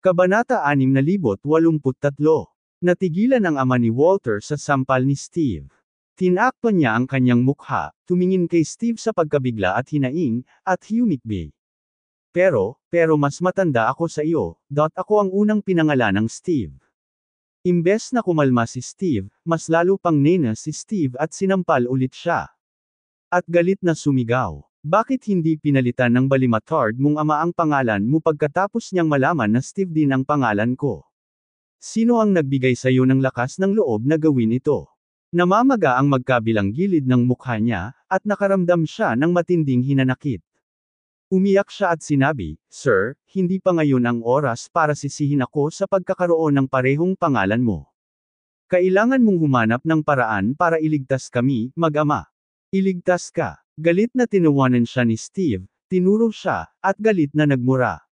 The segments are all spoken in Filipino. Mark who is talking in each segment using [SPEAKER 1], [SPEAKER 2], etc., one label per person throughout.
[SPEAKER 1] Kabanata 6083. Natigilan ang ama ni Walter sa sampal ni Steve. Tinakpan niya ang kanyang mukha, tumingin kay Steve sa pagkabigla at hinaing, at humikbi. Pero, pero mas matanda ako sa iyo, dot ako ang unang pinangalan ng Steve. Imbes na kumalma si Steve, mas lalo pang nena si Steve at sinampal ulit siya. At galit na sumigaw. Bakit hindi pinalitan ng balimatard mong ama ang pangalan mo pagkatapos niyang malaman na Steve din ang pangalan ko? Sino ang nagbigay sa iyo ng lakas ng loob na gawin ito? Namamaga ang magkabilang gilid ng mukha niya, at nakaramdam siya ng matinding hinanakit. Umiyak siya at sinabi, Sir, hindi pa ngayon ang oras para sisihin ako sa pagkakaroon ng parehong pangalan mo. Kailangan mong humanap ng paraan para iligtas kami, mag-ama. Iligtas ka. Galit na tinawanan siya ni Steve, tinuro siya, at galit na nagmura.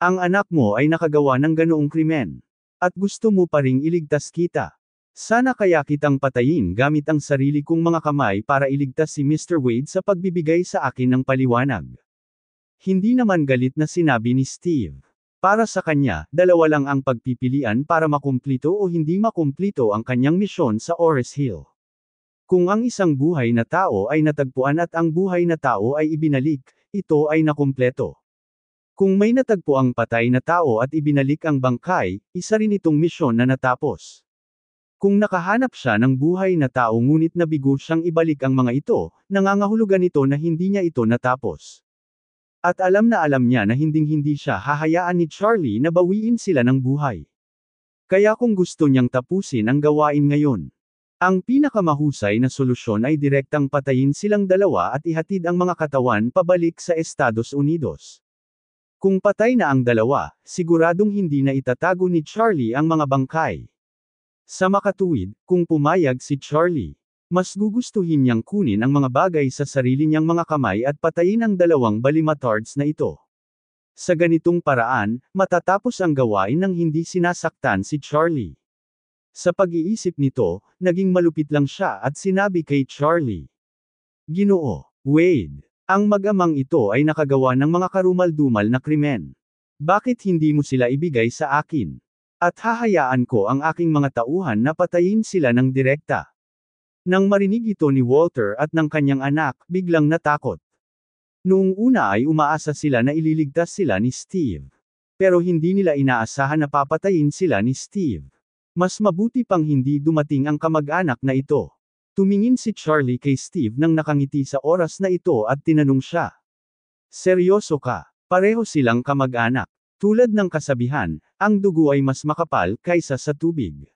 [SPEAKER 1] Ang anak mo ay nakagawa ng ganoong krimen. At gusto mo pa ring iligtas kita. Sana kaya kitang patayin gamit ang sarili kong mga kamay para iligtas si Mr. Wade sa pagbibigay sa akin ng paliwanag. Hindi naman galit na sinabi ni Steve. Para sa kanya, dalawa lang ang pagpipilian para makumplito o hindi makumplito ang kanyang misyon sa Ores Hill. Kung ang isang buhay na tao ay natagpuan at ang buhay na tao ay ibinalik, ito ay nakumpleto. Kung may natagpo ang patay na tao at ibinalik ang bangkay, isa rin itong misyon na natapos. Kung nakahanap siya ng buhay na tao ngunit nabigo siyang ibalik ang mga ito, nangangahulugan ito na hindi niya ito natapos. At alam na alam niya na hinding-hindi siya hahayaan ni Charlie na bawiin sila ng buhay. Kaya kung gusto niyang tapusin ang gawain ngayon, ang pinakamahusay na solusyon ay direktang patayin silang dalawa at ihatid ang mga katawan pabalik sa Estados Unidos. Kung patay na ang dalawa, siguradong hindi na itatago ni Charlie ang mga bangkay. Sa makatuwid, kung pumayag si Charlie, mas gugustuhin niyang kunin ang mga bagay sa sarili niyang mga kamay at patayin ang dalawang balimatards na ito. Sa ganitong paraan, matatapos ang gawain ng hindi sinasaktan si Charlie. Sa pag-iisip nito, naging malupit lang siya at sinabi kay Charlie. Ginoo, Wade, ang mag-amang ito ay nakagawa ng mga karumal-dumal na krimen. Bakit hindi mo sila ibigay sa akin? At hahayaan ko ang aking mga tauhan na patayin sila ng direkta. Nang marinig ito ni Walter at ng kanyang anak, biglang natakot. Noong una ay umaasa sila na ililigtas sila ni Steve. Pero hindi nila inaasahan na papatayin sila ni Steve. Mas mabuti pang hindi dumating ang kamag-anak na ito. Tumingin si Charlie kay Steve nang nakangiti sa oras na ito at tinanong siya. Seryoso ka, pareho silang kamag-anak. Tulad ng kasabihan, ang dugo ay mas makapal kaysa sa tubig.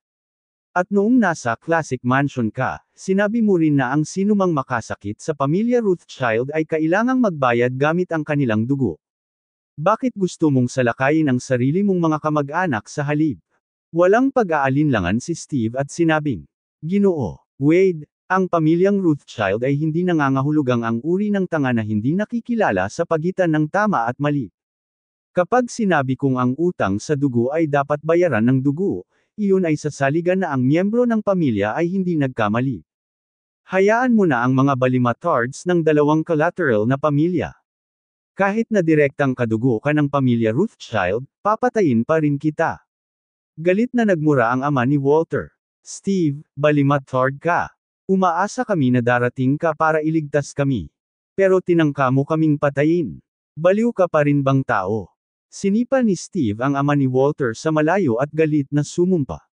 [SPEAKER 1] At noong nasa classic mansion ka, sinabi mo rin na ang sinumang makasakit sa pamilya Rothschild ay kailangang magbayad gamit ang kanilang dugo. Bakit gusto mong salakayin ang sarili mong mga kamag-anak sa halip? Walang pag-aalinlangan si Steve at sinabing, Ginoo, Wade, ang pamilyang Rothschild ay hindi nangangahulugang ang uri ng tanga na hindi nakikilala sa pagitan ng tama at mali. Kapag sinabi kong ang utang sa dugo ay dapat bayaran ng dugo, iyon ay sasaligan na ang miyembro ng pamilya ay hindi nagkamali. Hayaan mo na ang mga balimatards ng dalawang collateral na pamilya. Kahit na direktang kadugo ka ng pamilya Rothschild, papatayin pa rin kita. Galit na nagmura ang ama ni Walter. Steve, balimatard ka. Umaasa kami na darating ka para iligtas kami. Pero tinangka mo kaming patayin. Baliw ka pa rin bang tao? Sinipa ni Steve ang ama ni Walter sa malayo at galit na sumumpa.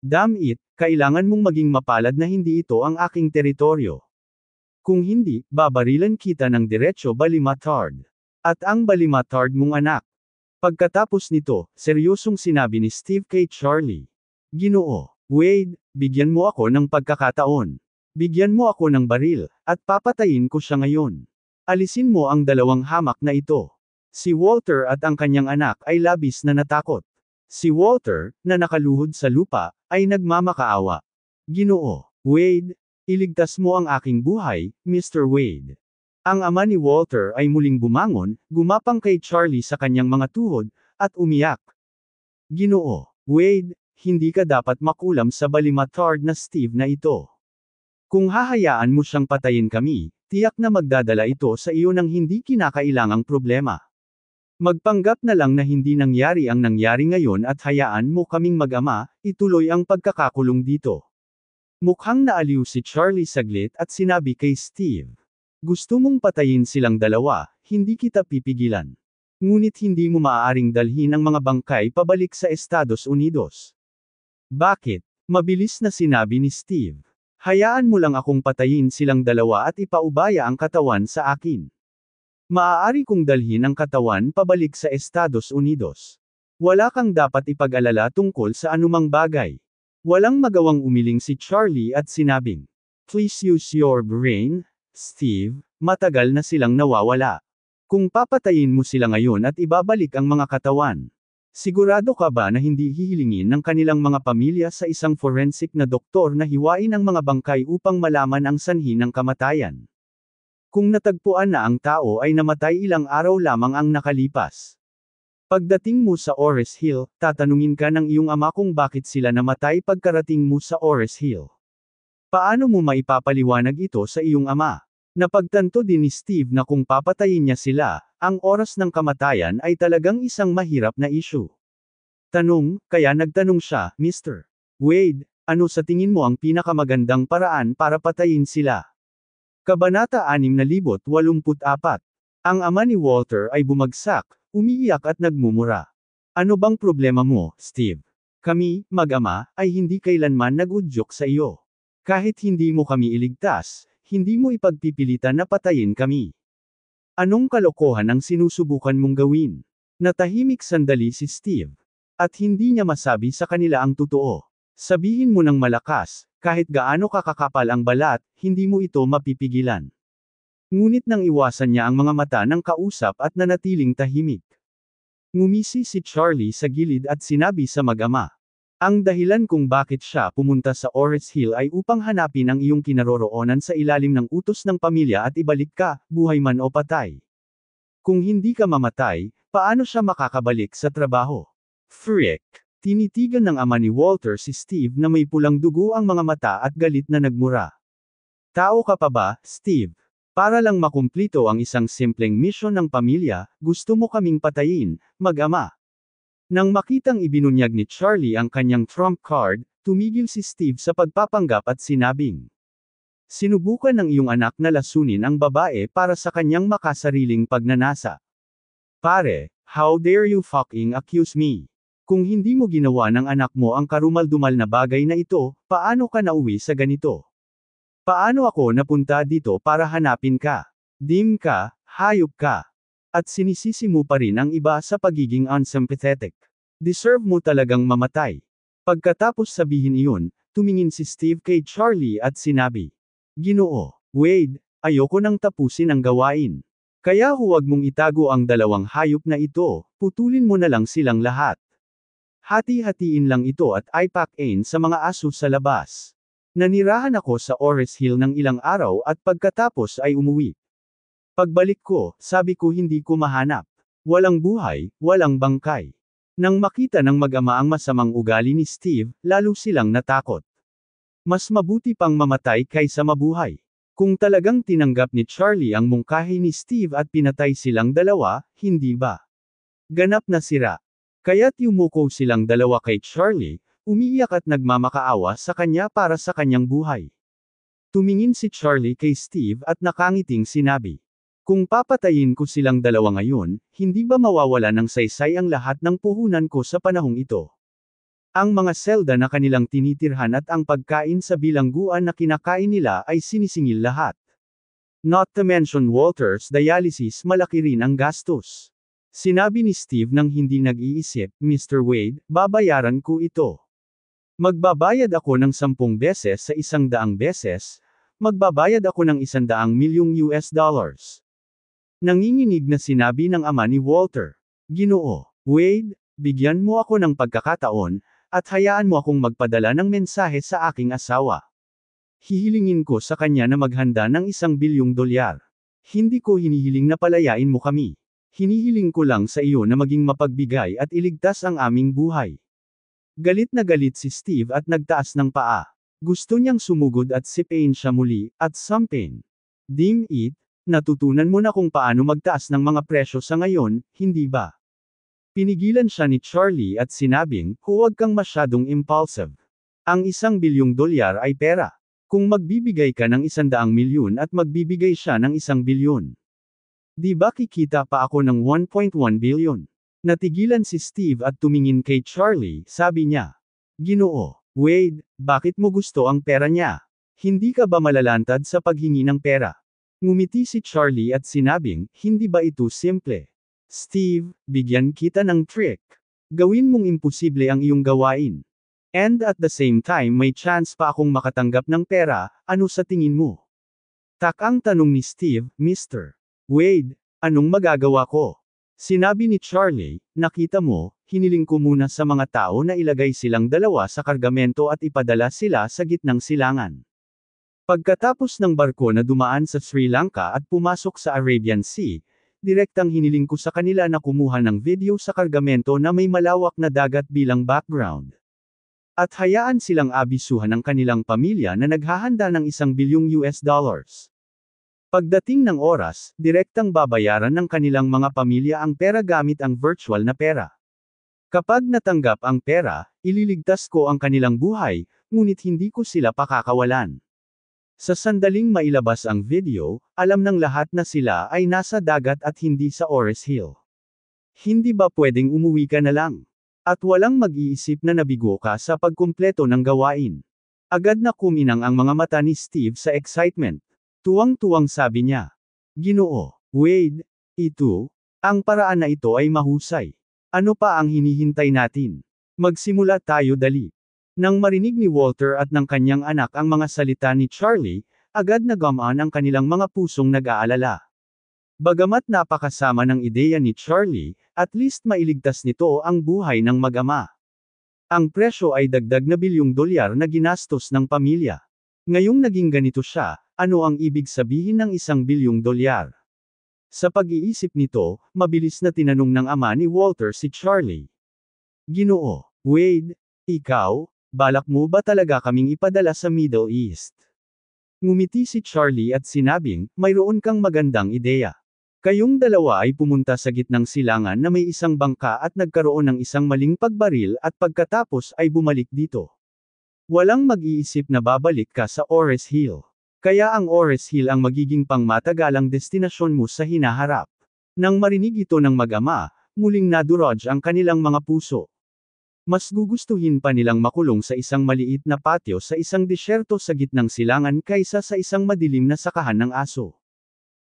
[SPEAKER 1] Damn it, kailangan mong maging mapalad na hindi ito ang aking teritoryo. Kung hindi, babarilan kita ng diretsyo balimatard. At ang balimatard mong anak, Pagkatapos nito, seryosong sinabi ni Steve kay Charlie. Ginoo, Wade, bigyan mo ako ng pagkakataon. Bigyan mo ako ng baril, at papatayin ko siya ngayon. Alisin mo ang dalawang hamak na ito. Si Walter at ang kanyang anak ay labis na natakot. Si Walter, na nakaluhod sa lupa, ay nagmamakaawa. Ginoo, Wade, iligtas mo ang aking buhay, Mr. Wade. Ang ama ni Walter ay muling bumangon, gumapang kay Charlie sa kanyang mga tuhod, at umiyak. Ginoo, Wade, hindi ka dapat makulam sa balimatard na Steve na ito. Kung hahayaan mo siyang patayin kami, tiyak na magdadala ito sa iyo ng hindi kinakailangang problema. Magpanggap na lang na hindi nangyari ang nangyari ngayon at hayaan mo kaming mag-ama, ituloy ang pagkakakulong dito. Mukhang naaliw si Charlie saglit at sinabi kay Steve. Gusto mong patayin silang dalawa, hindi kita pipigilan. Ngunit hindi mo maaaring dalhin ang mga bangkay pabalik sa Estados Unidos. Bakit? Mabilis na sinabi ni Steve. Hayaan mo lang akong patayin silang dalawa at ipaubaya ang katawan sa akin. Maaari kong dalhin ang katawan pabalik sa Estados Unidos. Wala kang dapat ipag-alala tungkol sa anumang bagay. Walang magawang umiling si Charlie at sinabing, Please use your brain, Steve, matagal na silang nawawala. Kung papatayin mo sila ngayon at ibabalik ang mga katawan, sigurado ka ba na hindi hihilingin ng kanilang mga pamilya sa isang forensic na doktor na hiwain ang mga bangkay upang malaman ang sanhi ng kamatayan? Kung natagpuan na ang tao ay namatay ilang araw lamang ang nakalipas. Pagdating mo sa Ores Hill, tatanungin ka ng iyong ama kung bakit sila namatay pagkarating mo sa Ores Hill. Paano mo maipapaliwanag ito sa iyong ama? Napagtanto din ni Steve na kung papatayin niya sila, ang oras ng kamatayan ay talagang isang mahirap na issue. Tanong, kaya nagtanong siya, Mr. Wade, ano sa tingin mo ang pinakamagandang paraan para patayin sila? Kabanata 6.84 Ang ama ni Walter ay bumagsak, umiiyak at nagmumura. Ano bang problema mo, Steve? Kami, mag-ama, ay hindi kailanman nagudyok sa iyo. Kahit hindi mo kami iligtas, hindi mo ipagpipilitan na patayin kami. Anong kalokohan ang sinusubukan mong gawin? Natahimik sandali si Steve. At hindi niya masabi sa kanila ang totoo. Sabihin mo ng malakas, kahit gaano kakakapal ang balat, hindi mo ito mapipigilan. Ngunit nang iwasan niya ang mga mata ng kausap at nanatiling tahimik. Ngumisi si Charlie sa gilid at sinabi sa mag-ama. Ang dahilan kung bakit siya pumunta sa Ores Hill ay upang hanapin ang iyong kinaroroonan sa ilalim ng utos ng pamilya at ibalik ka, buhay man o patay. Kung hindi ka mamatay, paano siya makakabalik sa trabaho? Frick! Tinitigan ng ama ni Walter si Steve na may pulang dugo ang mga mata at galit na nagmura. Tao ka pa ba, Steve? Para lang makumplito ang isang simpleng misyon ng pamilya, gusto mo kaming patayin, mag-ama. Nang makitang ibinunyag ni Charlie ang kanyang trump card, tumigil si Steve sa pagpapanggap at sinabing. Sinubukan ng iyong anak na lasunin ang babae para sa kanyang makasariling pagnanasa. Pare, how dare you fucking accuse me? Kung hindi mo ginawa ng anak mo ang karumaldumal na bagay na ito, paano ka nauwi sa ganito? Paano ako napunta dito para hanapin ka? Dim ka, hayop ka. At sinisisi mo pa rin ang iba sa pagiging unsympathetic. Deserve mo talagang mamatay. Pagkatapos sabihin iyon, tumingin si Steve kay Charlie at sinabi. Ginoo, Wade, ayoko nang tapusin ang gawain. Kaya huwag mong itago ang dalawang hayop na ito, putulin mo na lang silang lahat. Hati-hatiin lang ito at ipack in sa mga aso sa labas. Nanirahan ako sa Ores Hill ng ilang araw at pagkatapos ay umuwi. Pagbalik ko, sabi ko hindi ko mahanap. Walang buhay, walang bangkay. Nang makita ng mag-ama ang masamang ugali ni Steve, lalo silang natakot. Mas mabuti pang mamatay kaysa mabuhay. Kung talagang tinanggap ni Charlie ang mungkahi ni Steve at pinatay silang dalawa, hindi ba? Ganap na sira. Kaya't yumuko silang dalawa kay Charlie, umiiyak at nagmamakaawa sa kanya para sa kanyang buhay. Tumingin si Charlie kay Steve at nakangiting sinabi. Kung papatayin ko silang dalawa ngayon, hindi ba mawawala ng saysay ang lahat ng puhunan ko sa panahong ito? Ang mga selda na kanilang tinitirhan at ang pagkain sa bilangguan na kinakain nila ay sinisingil lahat. Not to mention Walter's dialysis malaki rin ang gastos. Sinabi ni Steve nang hindi nag-iisip, Mr. Wade, babayaran ko ito. Magbabayad ako ng sampung beses sa isang daang beses, magbabayad ako ng isandaang milyong US dollars. Nanginginig na sinabi ng ama ni Walter. Ginoo, Wade, bigyan mo ako ng pagkakataon, at hayaan mo akong magpadala ng mensahe sa aking asawa. Hihilingin ko sa kanya na maghanda ng isang bilyong dolyar. Hindi ko hinihiling na palayain mo kami. Hinihiling ko lang sa iyo na maging mapagbigay at iligtas ang aming buhay. Galit na galit si Steve at nagtaas ng paa. Gusto niyang sumugod at sipain siya muli, at sampin. Dim it, Natutunan mo na kung paano magtaas ng mga presyo sa ngayon, hindi ba? Pinigilan siya ni Charlie at sinabing, huwag kang masyadong impulsive. Ang isang bilyong dolyar ay pera. Kung magbibigay ka ng isandaang milyon at magbibigay siya ng isang bilyon. Di ba kikita pa ako ng 1.1 bilyon? Natigilan si Steve at tumingin kay Charlie, sabi niya. Ginoo, Wade, bakit mo gusto ang pera niya? Hindi ka ba malalantad sa paghingi ng pera? Ngumiti si Charlie at sinabing, hindi ba ito simple? Steve, bigyan kita ng trick. Gawin mong imposible ang iyong gawain. And at the same time may chance pa akong makatanggap ng pera, ano sa tingin mo? Tak ang tanong ni Steve, Mr. Wade, anong magagawa ko? Sinabi ni Charlie, nakita mo, hiniling ko muna sa mga tao na ilagay silang dalawa sa kargamento at ipadala sila sa gitnang silangan. Pagkatapos ng barko na dumaan sa Sri Lanka at pumasok sa Arabian Sea, direktang hiniling ko sa kanila na kumuha ng video sa kargamento na may malawak na dagat bilang background. At hayaan silang abisuhan ng kanilang pamilya na naghahanda ng isang bilyong US dollars. Pagdating ng oras, direktang babayaran ng kanilang mga pamilya ang pera gamit ang virtual na pera. Kapag natanggap ang pera, ililigtas ko ang kanilang buhay, ngunit hindi ko sila pakakawalan. Sa sandaling mailabas ang video, alam ng lahat na sila ay nasa dagat at hindi sa Ores Hill. Hindi ba pwedeng umuwi ka na lang? At walang mag-iisip na nabigo ka sa pagkumpleto ng gawain. Agad na kuminang ang mga mata ni Steve sa excitement. Tuwang-tuwang sabi niya. Ginoo, Wade, ito, ang paraan na ito ay mahusay. Ano pa ang hinihintay natin? Magsimula tayo dali. Nang marinig ni Walter at ng kanyang anak ang mga salita ni Charlie, agad na gamaan ang kanilang mga pusong nag-aalala. Bagamat napakasama ng ideya ni Charlie, at least mailigtas nito ang buhay ng mag-ama. Ang presyo ay dagdag na bilyong dolyar na ginastos ng pamilya. Ngayong naging ganito siya, ano ang ibig sabihin ng isang bilyong dolyar? Sa pag-iisip nito, mabilis na tinanong ng ama ni Walter si Charlie. Ginoo, Wade, ikaw, balak mo ba talaga kaming ipadala sa Middle East? Ngumiti si Charlie at sinabing, mayroon kang magandang ideya. Kayong dalawa ay pumunta sa gitnang silangan na may isang bangka at nagkaroon ng isang maling pagbaril at pagkatapos ay bumalik dito. Walang mag-iisip na babalik ka sa Ores Hill. Kaya ang Ores Hill ang magiging pangmatagalang destinasyon mo sa hinaharap. Nang marinig ito ng mag-ama, muling nadurog ang kanilang mga puso. Mas gugustuhin pa nilang makulong sa isang maliit na patio sa isang disyerto sa gitnang silangan kaysa sa isang madilim na sakahan ng aso.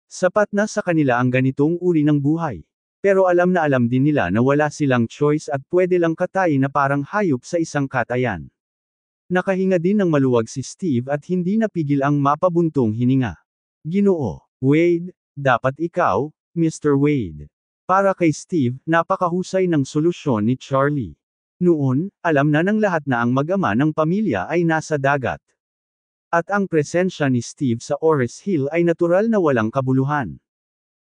[SPEAKER 1] Sapat na sa kanila ang ganitong uri ng buhay. Pero alam na alam din nila na wala silang choice at pwede lang katayin na parang hayop sa isang katayan. Nakahinga din ng maluwag si Steve at hindi napigil ang mapabuntong hininga. Ginoo, Wade, dapat ikaw, Mr. Wade. Para kay Steve, napakahusay ng solusyon ni Charlie. Noon, alam na ng lahat na ang mag-ama ng pamilya ay nasa dagat. At ang presensya ni Steve sa Ores Hill ay natural na walang kabuluhan.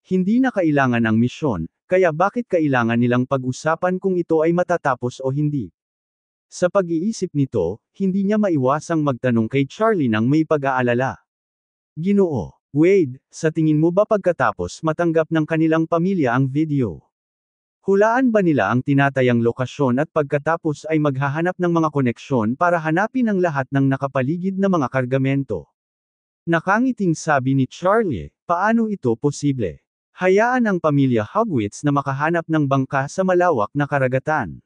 [SPEAKER 1] Hindi na kailangan ang misyon, kaya bakit kailangan nilang pag-usapan kung ito ay matatapos o hindi? Sa pag-iisip nito, hindi niya maiwasang magtanong kay Charlie nang may pag-aalala. Ginoo, Wade, sa tingin mo ba pagkatapos matanggap ng kanilang pamilya ang video? Hulaan ba nila ang tinatayang lokasyon at pagkatapos ay maghahanap ng mga koneksyon para hanapin ang lahat ng nakapaligid na mga kargamento? Nakangiting sabi ni Charlie, paano ito posible? Hayaan ang pamilya Hogwitz na makahanap ng bangka sa malawak na karagatan.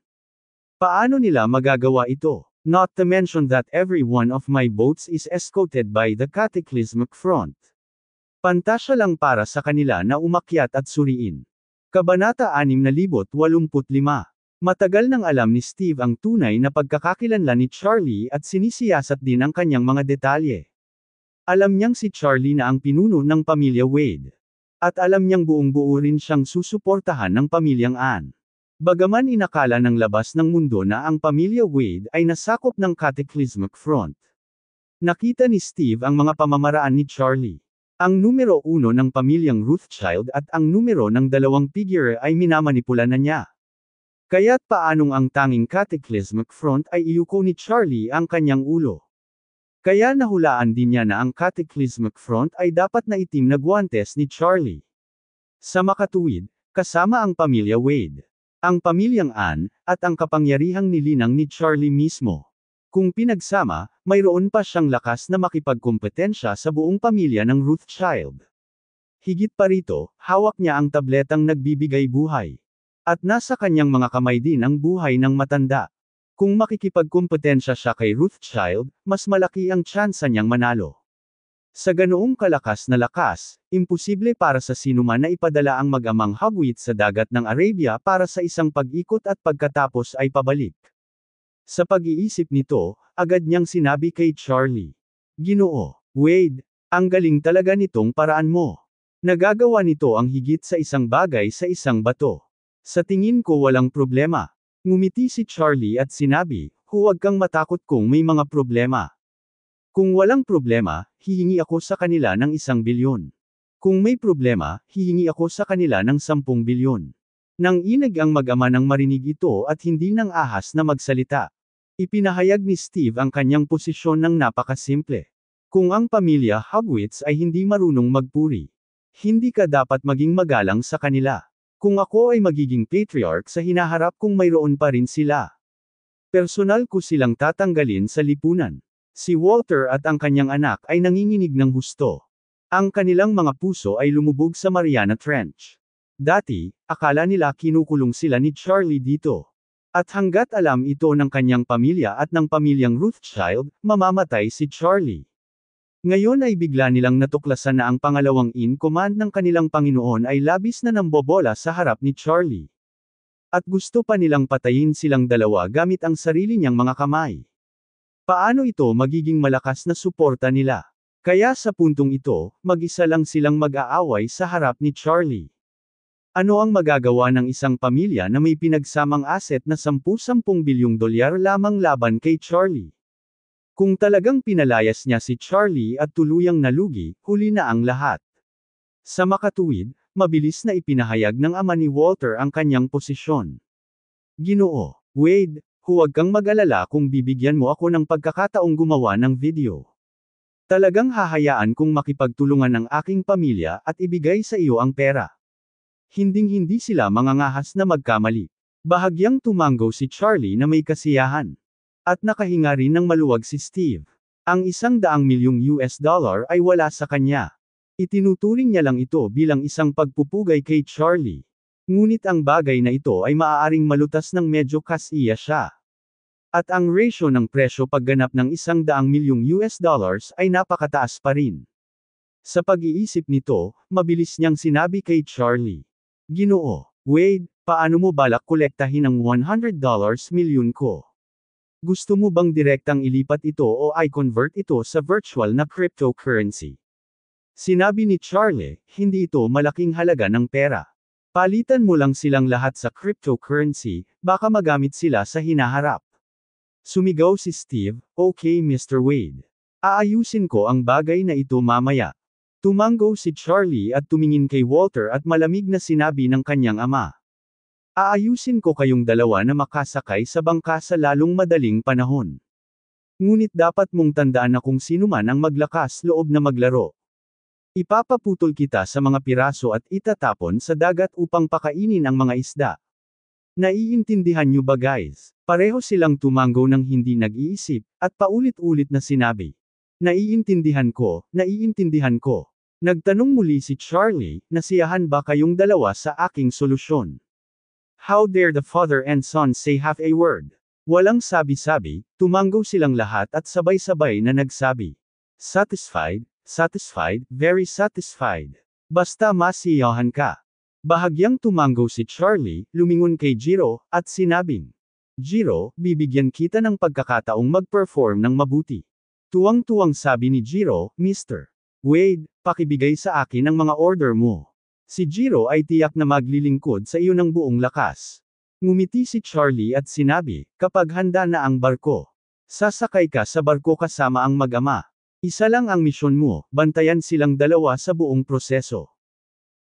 [SPEAKER 1] Paano nila magagawa ito? Not to mention that every one of my boats is escorted by the cataclysmic front. Pantasya lang para sa kanila na umakyat at suriin. Kabanata 6085 Matagal nang alam ni Steve ang tunay na pagkakakilanlan ni Charlie at sinisiyasat din ang kanyang mga detalye. Alam niyang si Charlie na ang pinuno ng pamilya Wade. At alam niyang buong-buo rin siyang susuportahan ng pamilyang Ann. Bagaman inakala ng labas ng mundo na ang pamilya Wade ay nasakop ng Cataclysmic Front. Nakita ni Steve ang mga pamamaraan ni Charlie. Ang numero uno ng pamilyang Rothschild at ang numero ng dalawang figure ay minamanipula na niya. Kaya't paanong ang tanging cataclysmic front ay iyuko ni Charlie ang kanyang ulo. Kaya nahulaan din niya na ang cataclysmic front ay dapat na itim na guwantes ni Charlie. Sa makatuwid, kasama ang pamilya Wade. Ang pamilyang Ann, at ang kapangyarihang nilinang ni Charlie mismo. Kung pinagsama, mayroon pa siyang lakas na makipagkumpetensya sa buong pamilya ng Ruth Child. Higit pa rito, hawak niya ang tabletang nagbibigay buhay. At nasa kanyang mga kamay din ang buhay ng matanda. Kung makikipagkumpetensya siya kay Ruth Child, mas malaki ang tsansa niyang manalo. Sa ganoong kalakas na lakas, imposible para sa sinuman na ipadala ang mag-amang Hagwit sa dagat ng Arabia para sa isang pag-ikot at pagkatapos ay pabalik. Sa pag-iisip nito, agad niyang sinabi kay Charlie. Ginoo, Wade, ang galing talaga nitong paraan mo. Nagagawa nito ang higit sa isang bagay sa isang bato. Sa tingin ko walang problema. Ngumiti si Charlie at sinabi, huwag kang matakot kung may mga problema. Kung walang problema, hihingi ako sa kanila ng isang bilyon. Kung may problema, hihingi ako sa kanila ng sampung bilyon. Nang inag ang mag-ama nang marinig ito at hindi nang ahas na magsalita. Ipinahayag ni Steve ang kanyang posisyon ng napakasimple. Kung ang pamilya Hogwitz ay hindi marunong magpuri, hindi ka dapat maging magalang sa kanila. Kung ako ay magiging patriarch sa hinaharap kung mayroon pa rin sila. Personal ko silang tatanggalin sa lipunan. Si Walter at ang kanyang anak ay nanginginig ng husto. Ang kanilang mga puso ay lumubog sa Mariana Trench. Dati, akala nila kinukulong sila ni Charlie dito. At hanggat alam ito ng kanyang pamilya at ng pamilyang Rothschild, mamamatay si Charlie. Ngayon ay bigla nilang natuklasan na ang pangalawang in-command ng kanilang Panginoon ay labis na nambobola sa harap ni Charlie. At gusto pa nilang patayin silang dalawa gamit ang sarili niyang mga kamay. Paano ito magiging malakas na suporta nila? Kaya sa puntong ito, mag-isa lang silang mag-aaway sa harap ni Charlie. Ano ang magagawa ng isang pamilya na may pinagsamang asset na 10-10 bilyong dolyar lamang laban kay Charlie? Kung talagang pinalayas niya si Charlie at tuluyang nalugi, huli na ang lahat. Sa makatuwid, mabilis na ipinahayag ng ama ni Walter ang kanyang posisyon. Ginoo, Wade, huwag kang mag-alala kung bibigyan mo ako ng pagkakataong gumawa ng video. Talagang hahayaan kong makipagtulungan ang aking pamilya at ibigay sa iyo ang pera hinding-hindi sila mangangahas na magkamali. Bahagyang tumango si Charlie na may kasiyahan. At nakahinga rin ng maluwag si Steve. Ang isang daang milyong US dollar ay wala sa kanya. Itinuturing niya lang ito bilang isang pagpupugay kay Charlie. Ngunit ang bagay na ito ay maaaring malutas ng medyo kasiya siya. At ang ratio ng presyo pagganap ng isang daang milyong US dollars ay napakataas pa rin. Sa pag-iisip nito, mabilis niyang sinabi kay Charlie. Ginoo, Wade, paano mo balak kolektahin ang $100 million ko? Gusto mo bang direktang ilipat ito o i-convert ito sa virtual na cryptocurrency? Sinabi ni Charlie, hindi ito malaking halaga ng pera. Palitan mo lang silang lahat sa cryptocurrency, baka magamit sila sa hinaharap. Sumigaw si Steve, okay Mr. Wade. Aayusin ko ang bagay na ito mamaya. Tumanggo si Charlie at tumingin kay Walter at malamig na sinabi ng kanyang ama. Aayusin ko kayong dalawa na makasakay sa bangka sa lalong madaling panahon. Ngunit dapat mong tandaan na kung sino man ang maglakas loob na maglaro. Ipapaputol kita sa mga piraso at itatapon sa dagat upang pakainin ang mga isda. Naiintindihan niyo ba guys? Pareho silang tumanggo ng hindi nag-iisip, at paulit-ulit na sinabi. Naiintindihan ko, naiintindihan ko. Nagtanong muli si Charlie, nasiyahan ba kayong dalawa sa aking solusyon? How dare the father and son say half a word? Walang sabi-sabi, tumanggo silang lahat at sabay-sabay na nagsabi. Satisfied, satisfied, very satisfied. Basta masiyahan ka. Bahagyang tumanggo si Charlie, lumingon kay Jiro, at sinabing. Jiro, bibigyan kita ng pagkakataong mag-perform ng mabuti. Tuwang-tuwang sabi ni Jiro, Mr. Wade, pakibigay sa akin ang mga order mo. Si Jiro ay tiyak na maglilingkod sa iyo ng buong lakas. Ngumiti si Charlie at sinabi, kapag handa na ang barko. Sasakay ka sa barko kasama ang mag-ama. Isa lang ang misyon mo, bantayan silang dalawa sa buong proseso.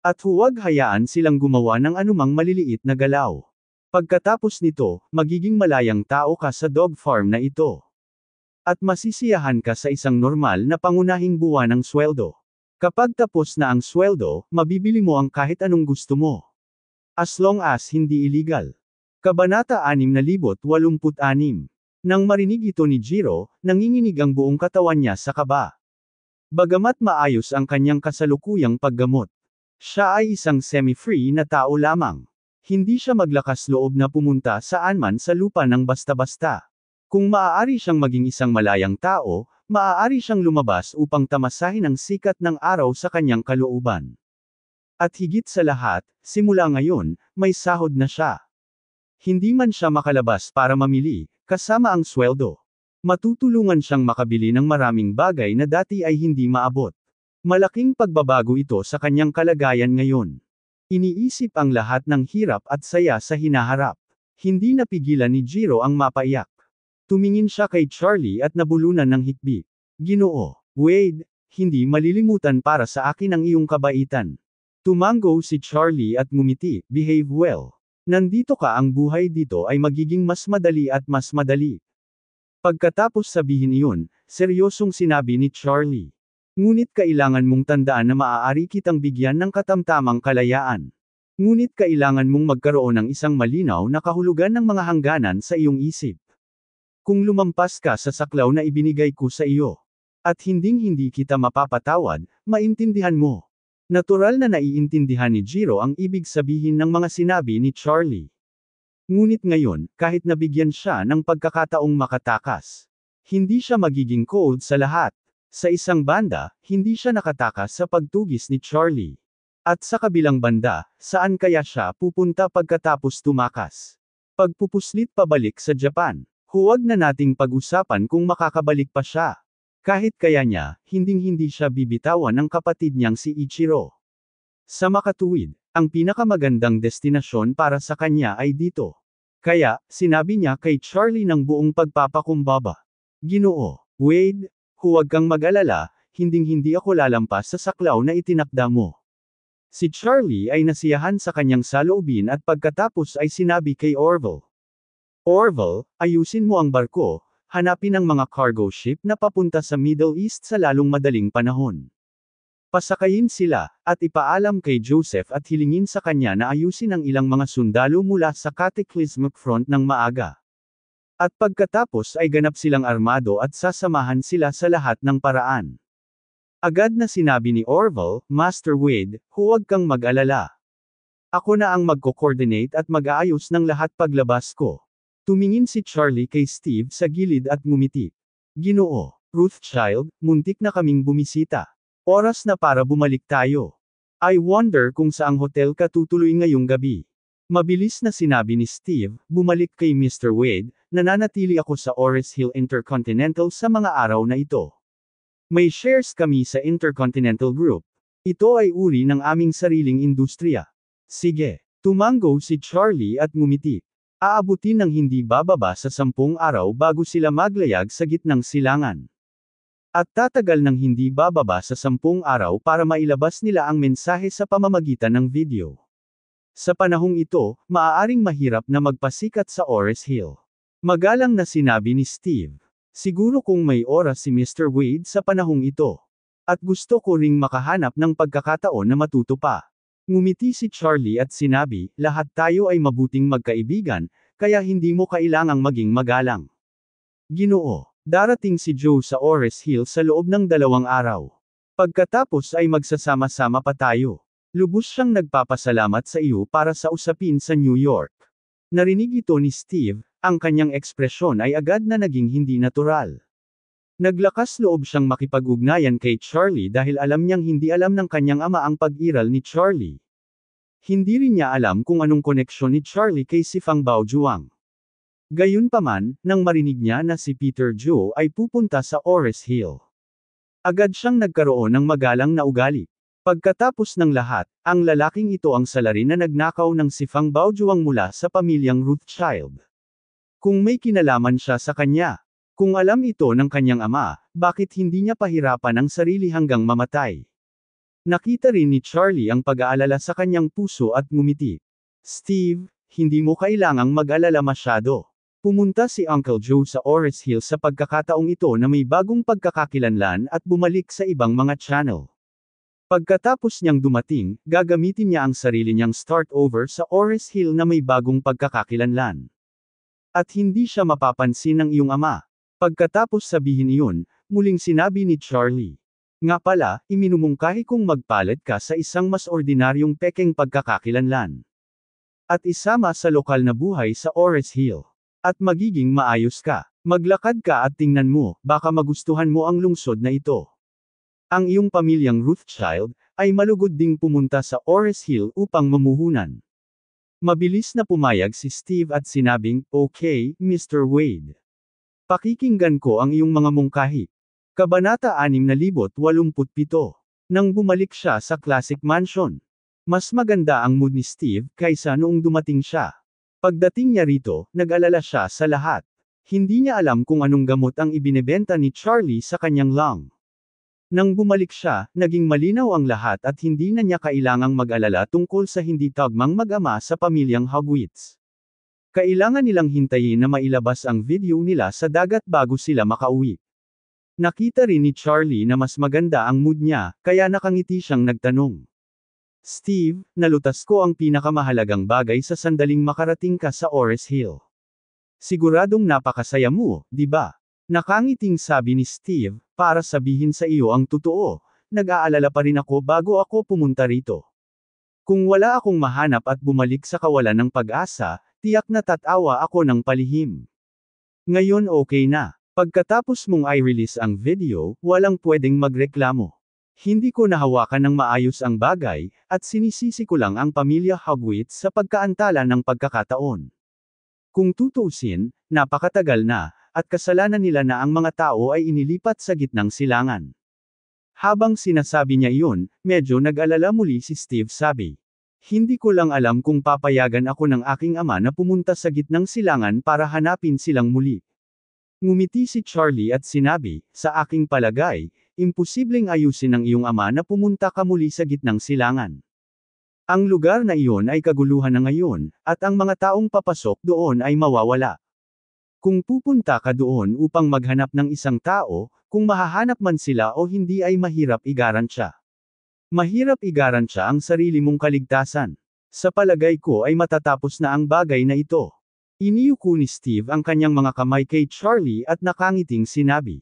[SPEAKER 1] At huwag hayaan silang gumawa ng anumang maliliit na galaw. Pagkatapos nito, magiging malayang tao ka sa dog farm na ito. At masisiyahan ka sa isang normal na pangunahing buwan ng sweldo. Kapag tapos na ang sweldo, mabibili mo ang kahit anong gusto mo. As long as hindi illegal. Kabanata 6086. Nang marinig ito ni Jiro, nanginginig ang buong katawan niya sa kaba. Bagamat maayos ang kanyang kasalukuyang paggamot, siya ay isang semi-free na tao lamang. Hindi siya maglakas loob na pumunta saan man sa lupa ng basta-basta. Kung maaari siyang maging isang malayang tao, maaari siyang lumabas upang tamasahin ang sikat ng araw sa kanyang kalooban. At higit sa lahat, simula ngayon, may sahod na siya. Hindi man siya makalabas para mamili, kasama ang sweldo. Matutulungan siyang makabili ng maraming bagay na dati ay hindi maabot. Malaking pagbabago ito sa kanyang kalagayan ngayon. Iniisip ang lahat ng hirap at saya sa hinaharap. Hindi napigilan ni Jiro ang mapaiyak. Tumingin siya kay Charlie at nabulunan ng hikbi. Ginoo, Wade, hindi malilimutan para sa akin ang iyong kabaitan. Tumango si Charlie at ngumiti, behave well. Nandito ka ang buhay dito ay magiging mas madali at mas madali. Pagkatapos sabihin iyon, seryosong sinabi ni Charlie. Ngunit kailangan mong tandaan na maaari kitang bigyan ng katamtamang kalayaan. Ngunit kailangan mong magkaroon ng isang malinaw na kahulugan ng mga hangganan sa iyong isip. Kung lumampas ka sa saklaw na ibinigay ko sa iyo. At hinding-hindi kita mapapatawad, maintindihan mo. Natural na naiintindihan ni Jiro ang ibig sabihin ng mga sinabi ni Charlie. Ngunit ngayon, kahit nabigyan siya ng pagkakataong makatakas, hindi siya magiging cold sa lahat. Sa isang banda, hindi siya nakatakas sa pagtugis ni Charlie. At sa kabilang banda, saan kaya siya pupunta pagkatapos tumakas? Pagpupuslit pabalik sa Japan. Huwag na nating pag-usapan kung makakabalik pa siya. Kahit kaya niya, hinding-hindi siya bibitawan ng kapatid niyang si Ichiro. Sa makatuwid, ang pinakamagandang destinasyon para sa kanya ay dito. Kaya, sinabi niya kay Charlie ng buong pagpapakumbaba. Ginoo, Wade, huwag kang mag-alala, hinding-hindi ako lalampas sa saklaw na itinakda mo. Si Charlie ay nasiyahan sa kanyang saloobin at pagkatapos ay sinabi kay Orville. Orville, ayusin mo ang barko, hanapin ang mga cargo ship na papunta sa Middle East sa lalong madaling panahon. Pasakayin sila, at ipaalam kay Joseph at hilingin sa kanya na ayusin ang ilang mga sundalo mula sa Cataclysmic Front ng maaga. At pagkatapos ay ganap silang armado at sasamahan sila sa lahat ng paraan. Agad na sinabi ni Orville, Master Wade, huwag kang mag-alala. Ako na ang magko-coordinate at mag-aayos ng lahat paglabas ko. Tumingin si Charlie kay Steve sa gilid at ngumiti. Ginoo, Ruth Child, muntik na kaming bumisita. Oras na para bumalik tayo. I wonder kung saang hotel ka tutuloy ngayong gabi. Mabilis na sinabi ni Steve, bumalik kay Mr. Wade, nananatili ako sa Oris Hill Intercontinental sa mga araw na ito. May shares kami sa Intercontinental Group. Ito ay uri ng aming sariling industriya. Sige, tumango si Charlie at ngumiti. Aabutin ng hindi bababa sa sampung araw bago sila maglayag sa gitnang silangan. At tatagal ng hindi bababa sa sampung araw para mailabas nila ang mensahe sa pamamagitan ng video. Sa panahong ito, maaaring mahirap na magpasikat sa Oris Hill. Magalang na sinabi ni Steve. Siguro kung may oras si Mr. Wade sa panahong ito. At gusto ko ring makahanap ng pagkakataon na matuto pa. Ngumiti si Charlie at sinabi, lahat tayo ay mabuting magkaibigan, kaya hindi mo kailangang maging magalang. Ginoo, darating si Joe sa Ores Hill sa loob ng dalawang araw. Pagkatapos ay magsasama-sama pa tayo. Lubos siyang nagpapasalamat sa iyo para sa usapin sa New York. Narinig ito ni Steve, ang kanyang ekspresyon ay agad na naging hindi natural. Naglakas loob siyang makipag-ugnayan kay Charlie dahil alam niyang hindi alam ng kanyang ama ang pag-iral ni Charlie. Hindi rin niya alam kung anong koneksyon ni Charlie kay si Fang Baojuang. Gayunpaman, nang marinig niya na si Peter Joe ay pupunta sa Ores Hill. Agad siyang nagkaroon ng magalang na ugali. Pagkatapos ng lahat, ang lalaking ito ang salari na nagnakaw ng si Fang Baojuang mula sa pamilyang Rothschild. Kung may kinalaman siya sa kanya, kung alam ito ng kanyang ama, bakit hindi niya pahirapan ang sarili hanggang mamatay? Nakita rin ni Charlie ang pag-aalala sa kanyang puso at ngumiti. Steve, hindi mo kailangang mag-alala masyado. Pumunta si Uncle Joe sa Oris Hill sa pagkakataong ito na may bagong pagkakakilanlan at bumalik sa ibang mga channel. Pagkatapos niyang dumating, gagamitin niya ang sarili niyang start over sa Oris Hill na may bagong pagkakakilanlan. At hindi siya mapapansin ng iyong ama. Pagkatapos sabihin iyon, muling sinabi ni Charlie. Nga pala, iminumungkahi kong magpalit ka sa isang mas ordinaryong pekeng pagkakakilanlan. At isama sa lokal na buhay sa Ores Hill. At magiging maayos ka. Maglakad ka at tingnan mo, baka magustuhan mo ang lungsod na ito. Ang iyong pamilyang Rothschild, ay malugod ding pumunta sa Ores Hill upang mamuhunan. Mabilis na pumayag si Steve at sinabing, Okay, Mr. Wade. Pakikinggan ko ang iyong mga mungkahi. Kabanata 6087. Nang bumalik siya sa classic mansion. Mas maganda ang mood ni Steve kaysa noong dumating siya. Pagdating niya rito, nag-alala siya sa lahat. Hindi niya alam kung anong gamot ang ibinebenta ni Charlie sa kanyang lang. Nang bumalik siya, naging malinaw ang lahat at hindi na niya kailangang mag-alala tungkol sa hindi tagmang mag-ama sa pamilyang Hogwitz. Kailangan nilang hintayin na mailabas ang video nila sa dagat bago sila makauwi. Nakita rin ni Charlie na mas maganda ang mood niya, kaya nakangiti siyang nagtanong. Steve, nalutas ko ang pinakamahalagang bagay sa sandaling makarating ka sa Ores Hill. Siguradong napakasaya mo, di ba? Nakangiting sabi ni Steve, para sabihin sa iyo ang totoo, nag-aalala pa rin ako bago ako pumunta rito. Kung wala akong mahanap at bumalik sa kawalan ng pag-asa, Tiyak na tatawa ako ng palihim. Ngayon okay na. Pagkatapos mong i-release ang video, walang pwedeng magreklamo. Hindi ko nahawakan ng maayos ang bagay, at sinisisi ko lang ang pamilya Hogwit sa pagkaantala ng pagkakataon. Kung tutusin, napakatagal na, at kasalanan nila na ang mga tao ay inilipat sa gitnang silangan. Habang sinasabi niya iyon, medyo nag-alala muli si Steve Sabi. Hindi ko lang alam kung papayagan ako ng aking ama na pumunta sa gitnang silangan para hanapin silang muli. Ngumiti si Charlie at sinabi, sa aking palagay, imposibleng ayusin ng iyong ama na pumunta ka muli sa gitnang silangan. Ang lugar na iyon ay kaguluhan na ngayon, at ang mga taong papasok doon ay mawawala. Kung pupunta ka doon upang maghanap ng isang tao, kung mahahanap man sila o hindi ay mahirap igarantya. Mahirap igarantya ang sarili mong kaligtasan. Sa palagay ko ay matatapos na ang bagay na ito. Iniyuko ni Steve ang kanyang mga kamay kay Charlie at nakangiting sinabi.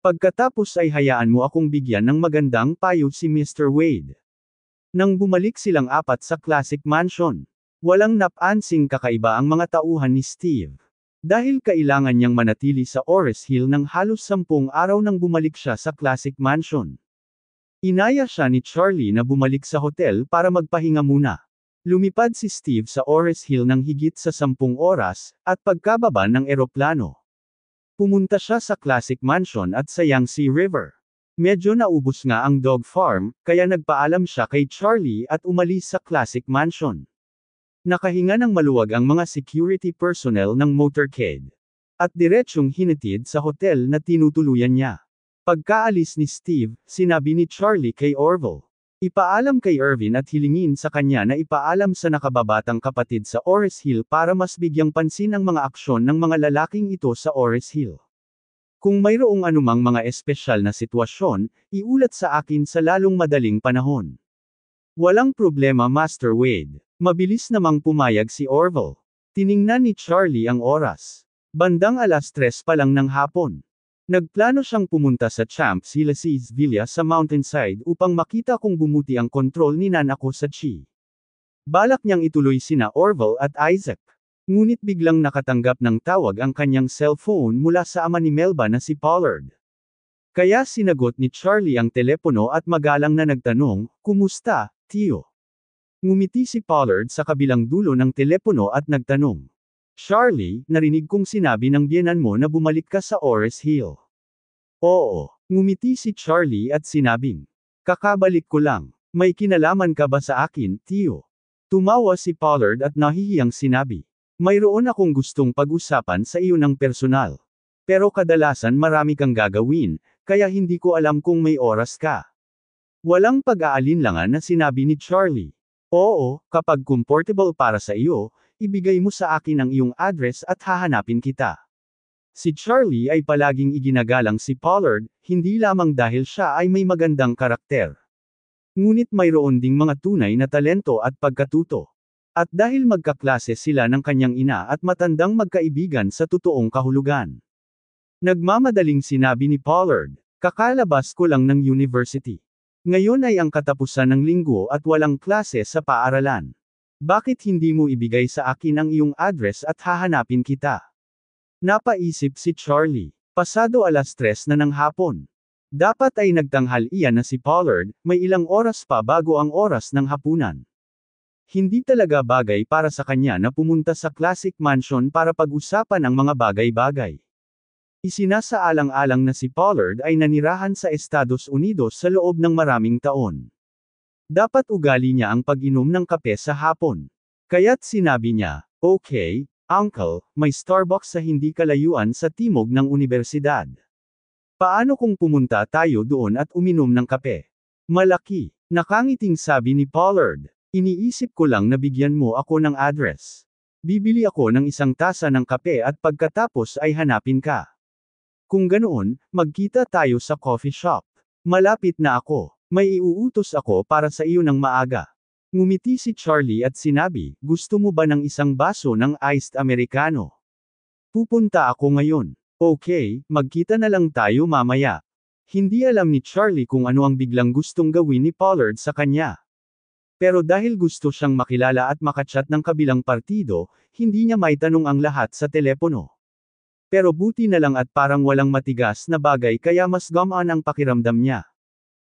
[SPEAKER 1] Pagkatapos ay hayaan mo akong bigyan ng magandang payo si Mr. Wade. Nang bumalik silang apat sa Classic Mansion, walang napansing kakaiba ang mga tauhan ni Steve. Dahil kailangan niyang manatili sa Ores Hill ng halos sampung araw nang bumalik siya sa Classic Mansion. Inaya siya ni Charlie na bumalik sa hotel para magpahinga muna. Lumipad si Steve sa Ores Hill ng higit sa sampung oras, at pagkababa ng eroplano. Pumunta siya sa Classic Mansion at sa Yangtze River. Medyo naubos nga ang dog farm, kaya nagpaalam siya kay Charlie at umalis sa Classic Mansion. Nakahinga ng maluwag ang mga security personnel ng motorcade. At diretsyong hinitid sa hotel na tinutuluyan niya. Pagkaalis ni Steve, sinabi ni Charlie kay Orville. Ipaalam kay Irvin at hilingin sa kanya na ipaalam sa nakababatang kapatid sa Ores Hill para mas bigyang pansin ang mga aksyon ng mga lalaking ito sa Ores Hill. Kung mayroong anumang mga espesyal na sitwasyon, iulat sa akin sa lalong madaling panahon. Walang problema Master Wade. Mabilis namang pumayag si Orville. Tiningnan ni Charlie ang oras. Bandang alas tres pa lang ng hapon. Nagplano siyang pumunta sa Champs Elysees Villa sa Mountainside upang makita kung bumuti ang kontrol ni Nanako sa Chi. Balak niyang ituloy sina Orville at Isaac. Ngunit biglang nakatanggap ng tawag ang kanyang cellphone mula sa ama ni Melba na si Pollard. Kaya sinagot ni Charlie ang telepono at magalang na nagtanong, Kumusta, Tio? Ngumiti si Pollard sa kabilang dulo ng telepono at nagtanong. Charlie, narinig kong sinabi ng biyenan mo na bumalik ka sa Ores Hill. Oo. Ngumiti si Charlie at sinabing. Kakabalik ko lang. May kinalaman ka ba sa akin, Tio? Tumawa si Pollard at nahihiyang sinabi. Mayroon akong gustong pag-usapan sa iyo ng personal. Pero kadalasan marami kang gagawin, kaya hindi ko alam kung may oras ka. Walang pag-aalinlangan na sinabi ni Charlie. Oo, kapag comfortable para sa iyo, ibigay mo sa akin ang iyong address at hahanapin kita. Si Charlie ay palaging iginagalang si Pollard, hindi lamang dahil siya ay may magandang karakter. Ngunit mayroon ding mga tunay na talento at pagkatuto. At dahil magkaklase sila ng kanyang ina at matandang magkaibigan sa totoong kahulugan. Nagmamadaling sinabi ni Pollard, kakalabas ko lang ng university. Ngayon ay ang katapusan ng linggo at walang klase sa paaralan. Bakit hindi mo ibigay sa akin ang iyong address at hahanapin kita? Napaisip si Charlie. Pasado alas tres na ng hapon. Dapat ay nagtanghal iyan na si Pollard, may ilang oras pa bago ang oras ng hapunan. Hindi talaga bagay para sa kanya na pumunta sa classic mansion para pag-usapan ang mga bagay-bagay. Isinasaalang-alang na si Pollard ay nanirahan sa Estados Unidos sa loob ng maraming taon. Dapat ugali niya ang pag-inom ng kape sa hapon. Kaya't sinabi niya, okay, Uncle, may Starbucks sa hindi kalayuan sa timog ng universidad. Paano kung pumunta tayo doon at uminom ng kape? Malaki, nakangiting sabi ni Pollard. Iniisip ko lang na bigyan mo ako ng address. Bibili ako ng isang tasa ng kape at pagkatapos ay hanapin ka. Kung ganoon, magkita tayo sa coffee shop. Malapit na ako. May iuutos ako para sa iyo ng maaga. Ngumiti si Charlie at sinabi, gusto mo ba ng isang baso ng iced americano? Pupunta ako ngayon. Okay, magkita na lang tayo mamaya. Hindi alam ni Charlie kung ano ang biglang gustong gawin ni Pollard sa kanya. Pero dahil gusto siyang makilala at makachat ng kabilang partido, hindi niya may ang lahat sa telepono. Pero buti na lang at parang walang matigas na bagay kaya mas gamaan ang pakiramdam niya.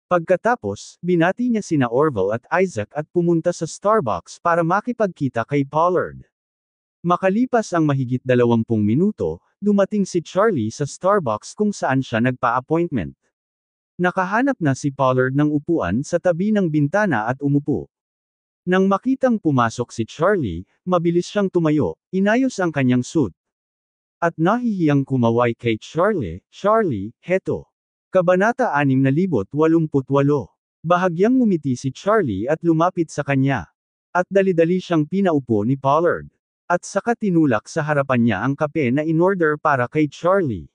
[SPEAKER 1] Pagkatapos, binati niya sina Orville at Isaac at pumunta sa Starbucks para makipagkita kay Pollard. Makalipas ang mahigit 20 minuto, dumating si Charlie sa Starbucks kung saan siya nagpa-appointment. Nakahanap na si Pollard ng upuan sa tabi ng bintana at umupo. Nang makitang pumasok si Charlie, mabilis siyang tumayo, inayos ang kanyang suit. At nahihiyang kumaway kay Charlie, Charlie, heto. Kabanata 6088. Bahagyang ngumiti si Charlie at lumapit sa kanya. At dalidali siyang pinaupo ni Pollard. At saka tinulak sa harapan niya ang kape na inorder para kay Charlie.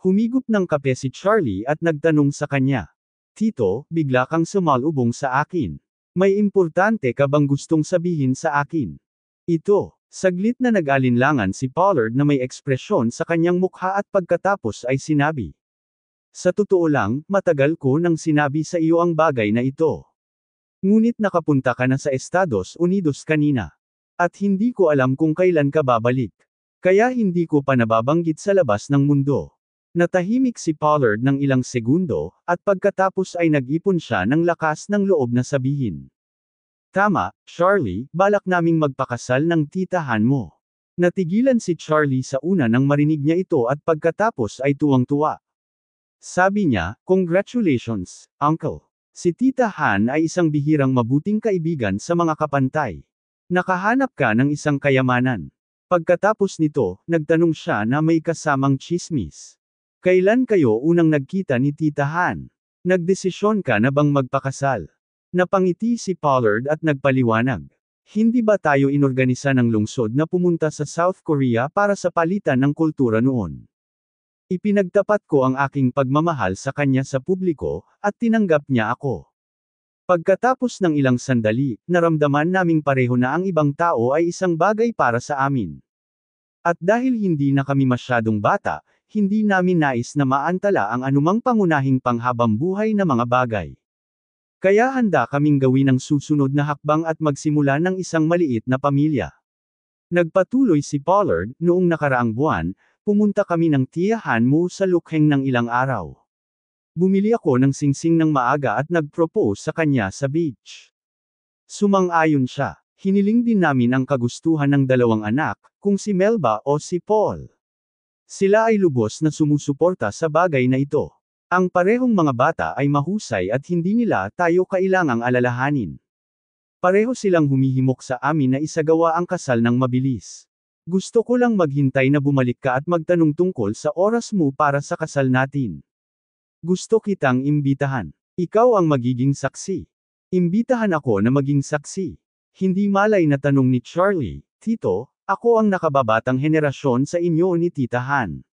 [SPEAKER 1] Humigop ng kape si Charlie at nagtanong sa kanya. Tito, bigla kang sumalubong sa akin. May importante ka bang gustong sabihin sa akin? Ito, saglit na nag-alinlangan si Pollard na may ekspresyon sa kanyang mukha at pagkatapos ay sinabi. Sa totoo lang, matagal ko nang sinabi sa iyo ang bagay na ito. Ngunit nakapunta ka na sa Estados Unidos kanina. At hindi ko alam kung kailan ka babalik. Kaya hindi ko pa nababanggit sa labas ng mundo. Natahimik si Pollard ng ilang segundo, at pagkatapos ay nag-ipon siya ng lakas ng loob na sabihin. Tama, Charlie, balak naming magpakasal ng titahan mo. Natigilan si Charlie sa una nang marinig niya ito at pagkatapos ay tuwang-tuwa. Sabi niya, Congratulations, Uncle. Si Tita Han ay isang bihirang mabuting kaibigan sa mga kapantay. Nakahanap ka ng isang kayamanan. Pagkatapos nito, nagtanong siya na may kasamang chismis. Kailan kayo unang nagkita ni Tita Han? Nagdesisyon ka na bang magpakasal? Napangiti si Pollard at nagpaliwanag. Hindi ba tayo inorganisa ng lungsod na pumunta sa South Korea para sa palitan ng kultura noon? Ipinagtapat ko ang aking pagmamahal sa kanya sa publiko, at tinanggap niya ako. Pagkatapos ng ilang sandali, naramdaman naming pareho na ang ibang tao ay isang bagay para sa amin. At dahil hindi na kami masyadong bata, hindi namin nais na maantala ang anumang pangunahing panghabang buhay na mga bagay. Kaya handa kaming gawin ang susunod na hakbang at magsimula ng isang maliit na pamilya. Nagpatuloy si Pollard, noong nakaraang buwan, Pumunta kami ng tiyahan mo sa lukheng ng ilang araw. Bumili ako ng singsing ng maaga at nag-propose sa kanya sa beach. Sumang-ayon siya. Hiniling din namin ang kagustuhan ng dalawang anak, kung si Melba o si Paul. Sila ay lubos na sumusuporta sa bagay na ito. Ang parehong mga bata ay mahusay at hindi nila tayo kailangang alalahanin. Pareho silang humihimok sa amin na isagawa ang kasal ng mabilis. Gusto ko lang maghintay na bumalik ka at magtanong tungkol sa oras mo para sa kasal natin. Gusto kitang imbitahan. Ikaw ang magiging saksi. Imbitahan ako na maging saksi. Hindi malay na tanong ni Charlie, Tito, ako ang nakababatang henerasyon sa inyo ni Tita Han.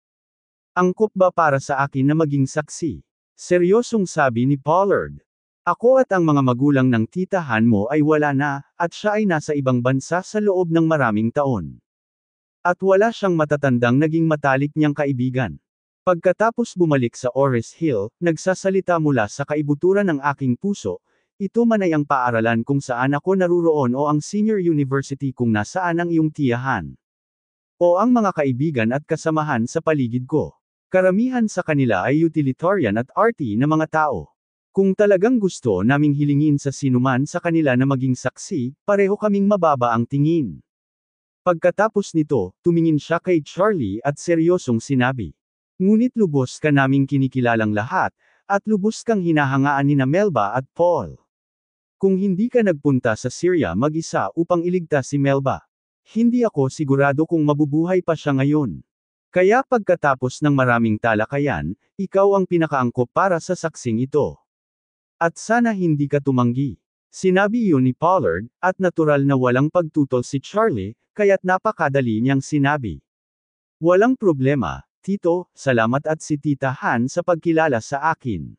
[SPEAKER 1] Angkop ba para sa akin na maging saksi? Seryosong sabi ni Pollard. Ako at ang mga magulang ng titahan mo ay wala na, at siya ay nasa ibang bansa sa loob ng maraming taon. At wala siyang matatandang naging matalik niyang kaibigan. Pagkatapos bumalik sa Oris Hill, nagsasalita mula sa kaibuturan ng aking puso, ito man ay ang paaralan kung saan ako naruroon o ang senior university kung nasaan ang iyong tiyahan. O ang mga kaibigan at kasamahan sa paligid ko. Karamihan sa kanila ay utilitarian at arty na mga tao. Kung talagang gusto naming hilingin sa sinuman sa kanila na maging saksi, pareho kaming mababa ang tingin. Pagkatapos nito, tumingin siya kay Charlie at seryosong sinabi. Ngunit lubos ka naming kinikilalang lahat, at lubos kang hinahangaan ni na Melba at Paul. Kung hindi ka nagpunta sa Syria mag-isa upang iligtas si Melba, hindi ako sigurado kung mabubuhay pa siya ngayon. Kaya pagkatapos ng maraming talakayan, ikaw ang pinakaangkop para sa saksing ito. At sana hindi ka tumanggi. Sinabi yun ni Pollard, at natural na walang pagtutol si Charlie, kaya't napakadali niyang sinabi. Walang problema, Tito, salamat at si Tita Han sa pagkilala sa akin.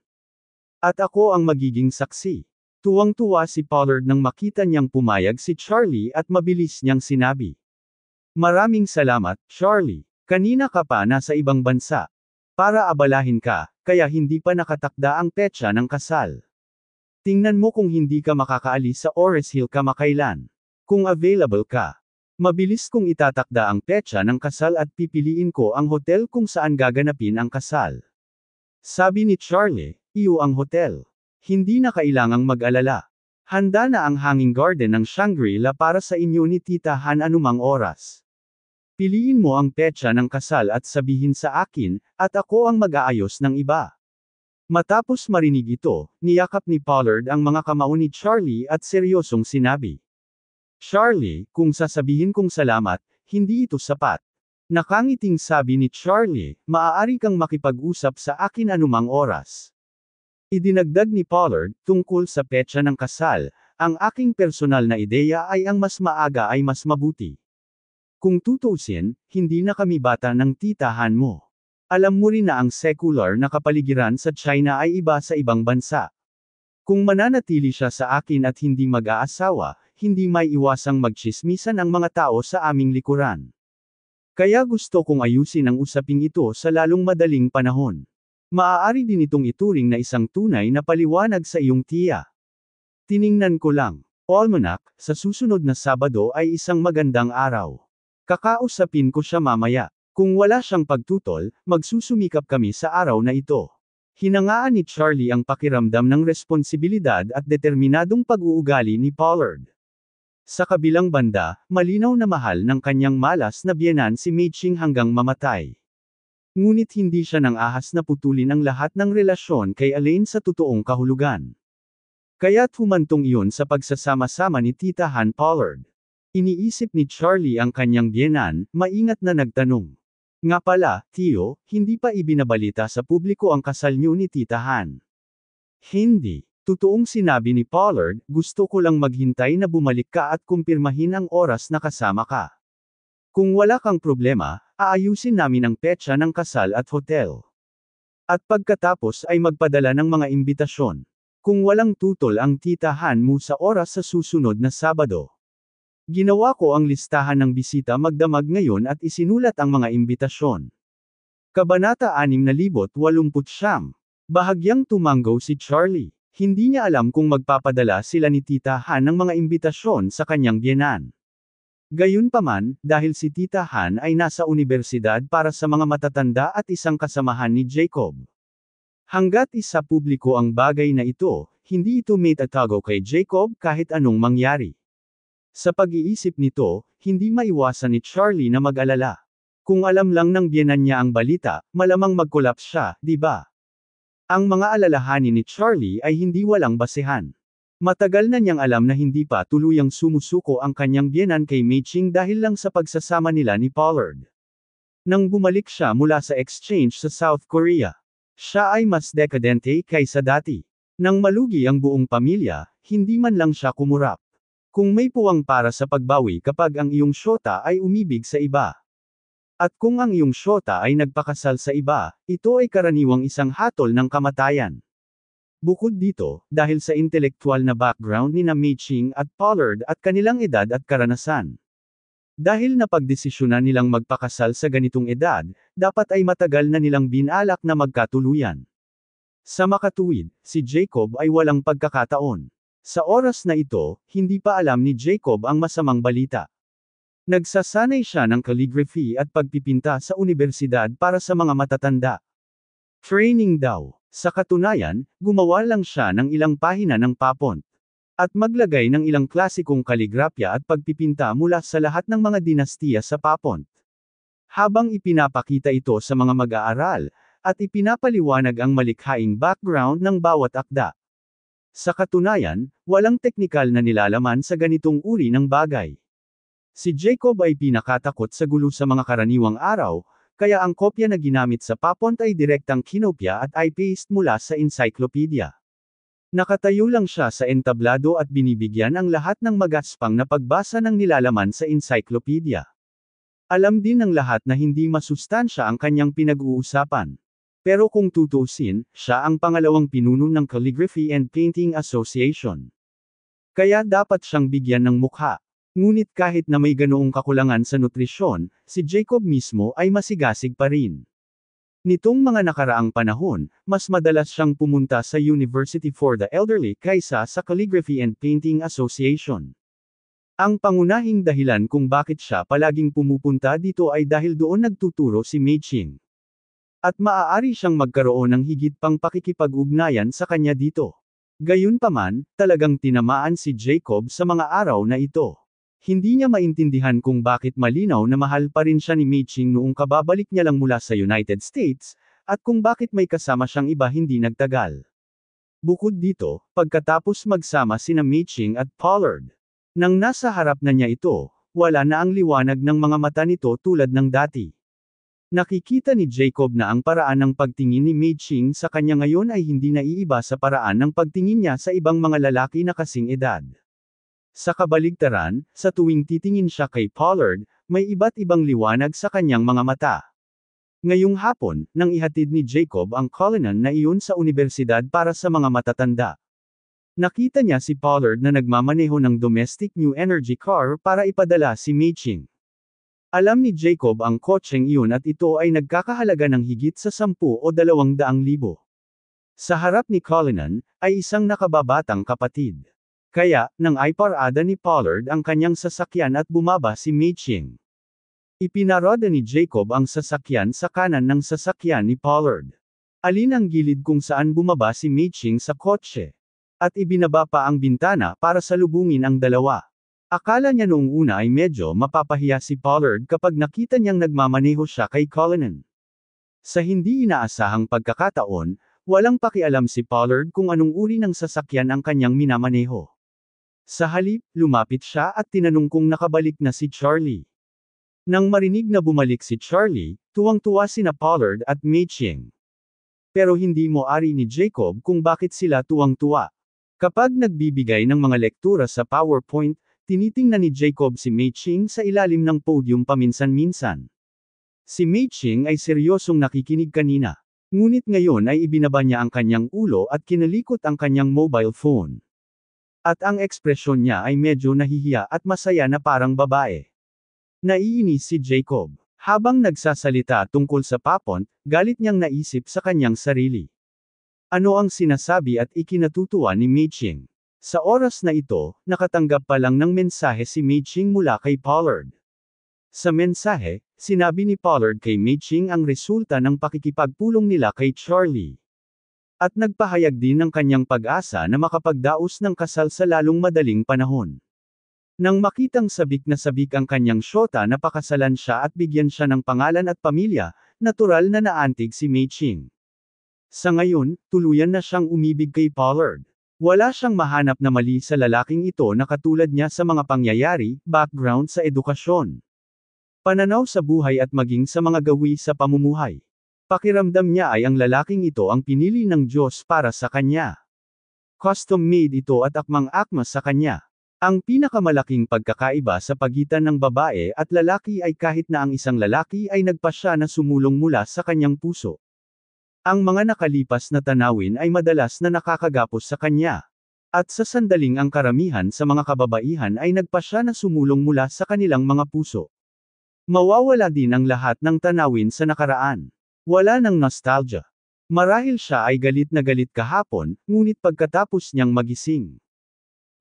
[SPEAKER 1] At ako ang magiging saksi. Tuwang-tuwa si Pollard nang makita niyang pumayag si Charlie at mabilis niyang sinabi. Maraming salamat, Charlie. Kanina ka pa nasa ibang bansa. Para abalahin ka, kaya hindi pa nakatakda ang petsa ng kasal. Tingnan mo kung hindi ka makakaalis sa Oris Hill kamakailan. Kung available ka. Mabilis kong itatakda ang petsa ng kasal at pipiliin ko ang hotel kung saan gaganapin ang kasal. Sabi ni Charlie, iyo ang hotel. Hindi na kailangang mag-alala. Handa na ang hanging garden ng Shangri-La para sa inyo ni Tita Han anumang oras. Piliin mo ang petsa ng kasal at sabihin sa akin, at ako ang mag-aayos ng iba. Matapos marinig ito, niyakap ni Pollard ang mga kamao ni Charlie at seryosong sinabi. Charlie, kung sasabihin kong salamat, hindi ito sapat. Nakangiting sabi ni Charlie, maaari kang makipag-usap sa akin anumang oras. Idinagdag ni Pollard, tungkol sa petsa ng kasal, ang aking personal na ideya ay ang mas maaga ay mas mabuti. Kung tutusin, hindi na kami bata ng titahan mo. Alam mo rin na ang secular na kapaligiran sa China ay iba sa ibang bansa. Kung mananatili siya sa akin at hindi mag-aasawa, hindi may iwasang magchismisan ang mga tao sa aming likuran. Kaya gusto kong ayusin ang usaping ito sa lalong madaling panahon. Maaari din itong ituring na isang tunay na paliwanag sa iyong tiya. Tiningnan ko lang. Almanac, sa susunod na Sabado ay isang magandang araw. Kakausapin ko siya mamaya. Kung wala siyang pagtutol, magsusumikap kami sa araw na ito. Hinangaan ni Charlie ang pakiramdam ng responsibilidad at determinadong pag-uugali ni Pollard. Sa kabilang banda, malinaw na mahal ng kanyang malas na biyenan si Meijing hanggang mamatay. Ngunit hindi siya nang ahas na putulin ang lahat ng relasyon kay Elaine sa totoong kahulugan. Kaya't humantong iyon sa pagsasama-sama ni Tita Han Pollard. Iniisip ni Charlie ang kanyang biyenan, maingat na nagtanong. Nga pala, Tio, hindi pa ibinabalita sa publiko ang kasal niyo ni Tita Han. Hindi. Totoong sinabi ni Pollard, gusto ko lang maghintay na bumalik ka at kumpirmahin ang oras na kasama ka. Kung wala kang problema, aayusin namin ang petsa ng kasal at hotel. At pagkatapos ay magpadala ng mga imbitasyon. Kung walang tutol ang titahan mo sa oras sa susunod na Sabado. Ginawa ko ang listahan ng bisita magdamag ngayon at isinulat ang mga imbitasyon. Kabanata 6,080 Bahagyang tumanggaw si Charlie. Hindi niya alam kung magpapadala sila ni Tita Han ng mga imbitasyon sa kanyang biyenan. Gayunpaman, dahil si Tita Han ay nasa unibersidad para sa mga matatanda at isang kasamahan ni Jacob. Hanggat isa publiko ang bagay na ito, hindi ito may tatago kay Jacob kahit anong mangyari. Sa pag-iisip nito, hindi maiwasan ni Charlie na mag-alala. Kung alam lang ng biyenan niya ang balita, malamang mag-collapse siya, di ba? Ang mga alalahanin ni Charlie ay hindi walang basehan. Matagal na niyang alam na hindi pa tuluyang sumusuko ang kanyang biyenan kay Meiching dahil lang sa pagsasama nila ni Pollard. Nang bumalik siya mula sa exchange sa South Korea, siya ay mas dekadente kaysa dati. Nang malugi ang buong pamilya, hindi man lang siya kumurap. Kung may puwang para sa pagbawi kapag ang iyong syota ay umibig sa iba. At kung ang iyong syota ay nagpakasal sa iba, ito ay karaniwang isang hatol ng kamatayan. Bukod dito, dahil sa intelektual na background ni na Meeching at Pollard at kanilang edad at karanasan. Dahil napagdesisyonan nilang magpakasal sa ganitong edad, dapat ay matagal na nilang binalak na magkatuluyan. Sa makatuwid, si Jacob ay walang pagkakataon. Sa oras na ito, hindi pa alam ni Jacob ang masamang balita. Nagsasanay siya ng calligraphy at pagpipinta sa unibersidad para sa mga matatanda. Training daw. Sa katunayan, gumawa lang siya ng ilang pahina ng papont. At maglagay ng ilang klasikong kaligrapya at pagpipinta mula sa lahat ng mga dinastiya sa papont. Habang ipinapakita ito sa mga mag-aaral, at ipinapaliwanag ang malikhaing background ng bawat akda. Sa katunayan, walang teknikal na nilalaman sa ganitong uri ng bagay. Si Jacob ay pinakatakot sa gulo sa mga karaniwang araw, kaya ang kopya na ginamit sa papont ay direktang kinopya at i-paste mula sa encyclopedia. Nakatayo lang siya sa entablado at binibigyan ang lahat ng magaspang na pagbasa ng nilalaman sa encyclopedia. Alam din ng lahat na hindi masustansya ang kanyang pinag-uusapan. Pero kung tutusin, siya ang pangalawang pinuno ng Calligraphy and Painting Association. Kaya dapat siyang bigyan ng mukha. Ngunit kahit na may ganoong kakulangan sa nutrisyon, si Jacob mismo ay masigasig pa rin. Nitong mga nakaraang panahon, mas madalas siyang pumunta sa University for the Elderly kaysa sa Calligraphy and Painting Association. Ang pangunahing dahilan kung bakit siya palaging pumupunta dito ay dahil doon nagtuturo si Meiching. At maaari siyang magkaroon ng higit pang pakikipag-ugnayan sa kanya dito. Gayunpaman, talagang tinamaan si Jacob sa mga araw na ito. Hindi niya maintindihan kung bakit malinaw na mahal pa rin siya ni Miching noong kababalik niya lang mula sa United States, at kung bakit may kasama siyang iba hindi nagtagal. Bukod dito, pagkatapos magsama sina Miching at Pollard. Nang nasa harap na niya ito, wala na ang liwanag ng mga mata nito tulad ng dati. Nakikita ni Jacob na ang paraan ng pagtingin ni Miching sa kanya ngayon ay hindi na iiba sa paraan ng pagtingin niya sa ibang mga lalaki na kasing edad. Sa kabaligtaran, sa tuwing titingin siya kay Pollard, may iba't ibang liwanag sa kanyang mga mata. Ngayong hapon, nang ihatid ni Jacob ang Cullinan na iyon sa unibersidad para sa mga matatanda. Nakita niya si Pollard na nagmamaneho ng domestic new energy car para ipadala si Meiching. Alam ni Jacob ang kotseng iyon at ito ay nagkakahalaga ng higit sa 10 o 200 libo. Sa harap ni Cullinan, ay isang nakababatang kapatid. Kaya, nang ay parada ni Pollard ang kanyang sasakyan at bumaba si Meeching. Ipinarada ni Jacob ang sasakyan sa kanan ng sasakyan ni Pollard. Alin ang gilid kung saan bumaba si Meeching sa kotse. At ibinaba pa ang bintana para salubungin ang dalawa. Akala niya noong una ay medyo mapapahiya si Pollard kapag nakita niyang nagmamaneho siya kay Cullinan. Sa hindi inaasahang pagkakataon, walang pakialam si Pollard kung anong uri ng sasakyan ang kanyang minamaneho. Sa halip, lumapit siya at tinanong kung nakabalik na si Charlie. Nang marinig na bumalik si Charlie, tuwang-tuwa sina Pollard at Meiching. Pero hindi mo ari ni Jacob kung bakit sila tuwang-tuwa. Kapag nagbibigay ng mga lektura sa PowerPoint, tinitingnan ni Jacob si Meiching sa ilalim ng podium paminsan-minsan. Si Meiching ay seryosong nakikinig kanina. Ngunit ngayon ay ibinaba niya ang kanyang ulo at kinalikot ang kanyang mobile phone. At ang ekspresyon niya ay medyo nahihiya at masaya na parang babae. Naiinis si Jacob. Habang nagsasalita tungkol sa papon, galit niyang naisip sa kanyang sarili. Ano ang sinasabi at ikinatutuwa ni Meiching? Sa oras na ito, nakatanggap pa lang ng mensahe si Meiching mula kay Pollard. Sa mensahe, sinabi ni Pollard kay Meiching ang resulta ng pakikipagpulong nila kay Charlie at nagpahayag din ng kanyang pag-asa na makapagdaos ng kasal sa lalong madaling panahon. Nang makitang sabik na sabik ang kanyang syota na pakasalan siya at bigyan siya ng pangalan at pamilya, natural na naantig si Mei Ching. Sa ngayon, tuluyan na siyang umibig kay Pollard. Wala siyang mahanap na mali sa lalaking ito na katulad niya sa mga pangyayari, background sa edukasyon. Pananaw sa buhay at maging sa mga gawi sa pamumuhay. Pakiramdam niya ay ang lalaking ito ang pinili ng Diyos para sa kanya. Custom-made ito at akmang-akma sa kanya. Ang pinakamalaking pagkakaiba sa pagitan ng babae at lalaki ay kahit na ang isang lalaki ay nagpasya na sumulong mula sa kanyang puso. Ang mga nakalipas na tanawin ay madalas na nakakagapos sa kanya. At sa sandaling ang karamihan sa mga kababaihan ay nagpasya na sumulong mula sa kanilang mga puso. Mawawala din ang lahat ng tanawin sa nakaraan. Wala ng nostalgia. Marahil siya ay galit na galit kahapon, ngunit pagkatapos niyang magising.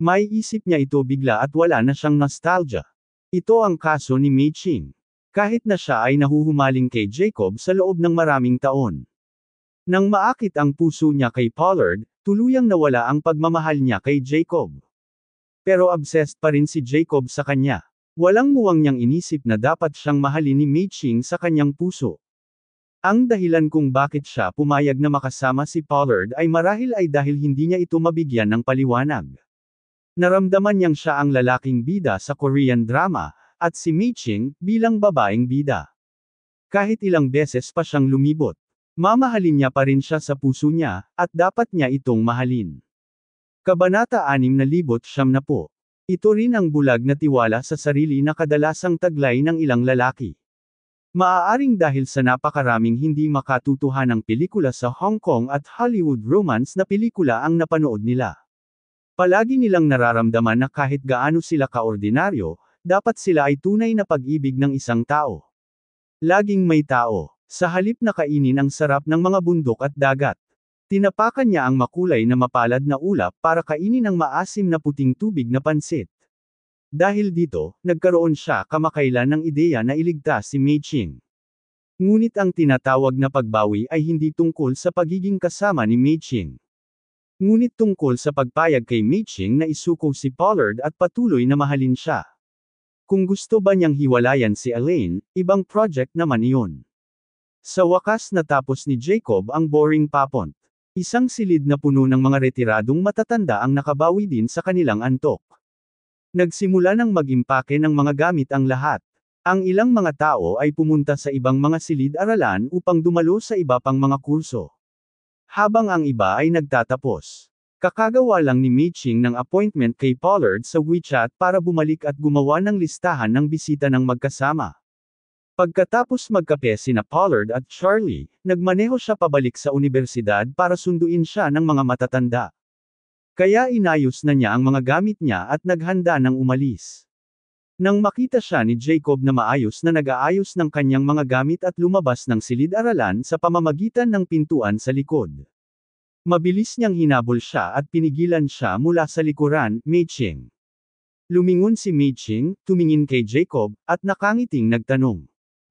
[SPEAKER 1] May isip niya ito bigla at wala na siyang nostalgia. Ito ang kaso ni Mei Ching. Kahit na siya ay nahuhumaling kay Jacob sa loob ng maraming taon. Nang maakit ang puso niya kay Pollard, tuluyang nawala ang pagmamahal niya kay Jacob. Pero obsessed pa rin si Jacob sa kanya. Walang muwang niyang inisip na dapat siyang mahalin ni Mei Ching sa kanyang puso. Ang dahilan kung bakit siya pumayag na makasama si Pollard ay marahil ay dahil hindi niya ito mabigyan ng paliwanag. Naramdaman niyang siya ang lalaking bida sa Korean drama, at si Miching, bilang babaeng bida. Kahit ilang beses pa siyang lumibot, mamahalin niya pa rin siya sa puso niya, at dapat niya itong mahalin. Kabanata 6,000 siyam na po. Ito rin ang bulag na tiwala sa sarili na kadalasang taglay ng ilang lalaki. Maaaring dahil sa napakaraming hindi makatutuhan ng pelikula sa Hong Kong at Hollywood romance na pelikula ang napanood nila. Palagi nilang nararamdaman na kahit gaano sila kaordinaryo, dapat sila ay tunay na pag-ibig ng isang tao. Laging may tao, sa halip na kainin ang sarap ng mga bundok at dagat. Tinapakan niya ang makulay na mapalad na ulap para kainin ang maasim na puting tubig na pansit. Dahil dito, nagkaroon siya kamakailan ng ideya na iligtas si Mei Qing. Ngunit ang tinatawag na pagbawi ay hindi tungkol sa pagiging kasama ni Mei Qing. Ngunit tungkol sa pagpayag kay Mei Qing na isuko si Pollard at patuloy na mahalin siya. Kung gusto ba niyang hiwalayan si Elaine, ibang project naman iyon. Sa wakas natapos ni Jacob ang boring papont. Isang silid na puno ng mga retiradong matatanda ang nakabawi din sa kanilang antok. Nagsimula nang magimpake ng mga gamit ang lahat. Ang ilang mga tao ay pumunta sa ibang mga silid-aralan upang dumalo sa iba pang mga kurso. Habang ang iba ay nagtatapos. Kakagawa lang ni Miching ng appointment kay Pollard sa WeChat para bumalik at gumawa ng listahan ng bisita ng magkasama. Pagkatapos magkape sina Pollard at Charlie, nagmaneho siya pabalik sa universidad para sunduin siya ng mga matatanda. Kaya inayos na niya ang mga gamit niya at naghanda ng umalis. Nang makita siya ni Jacob na maayos na nag-aayos ng kanyang mga gamit at lumabas ng silid-aralan sa pamamagitan ng pintuan sa likod. Mabilis niyang hinabol siya at pinigilan siya mula sa likuran, Meiching. Lumingon si Meiching, tumingin kay Jacob, at nakangiting nagtanong.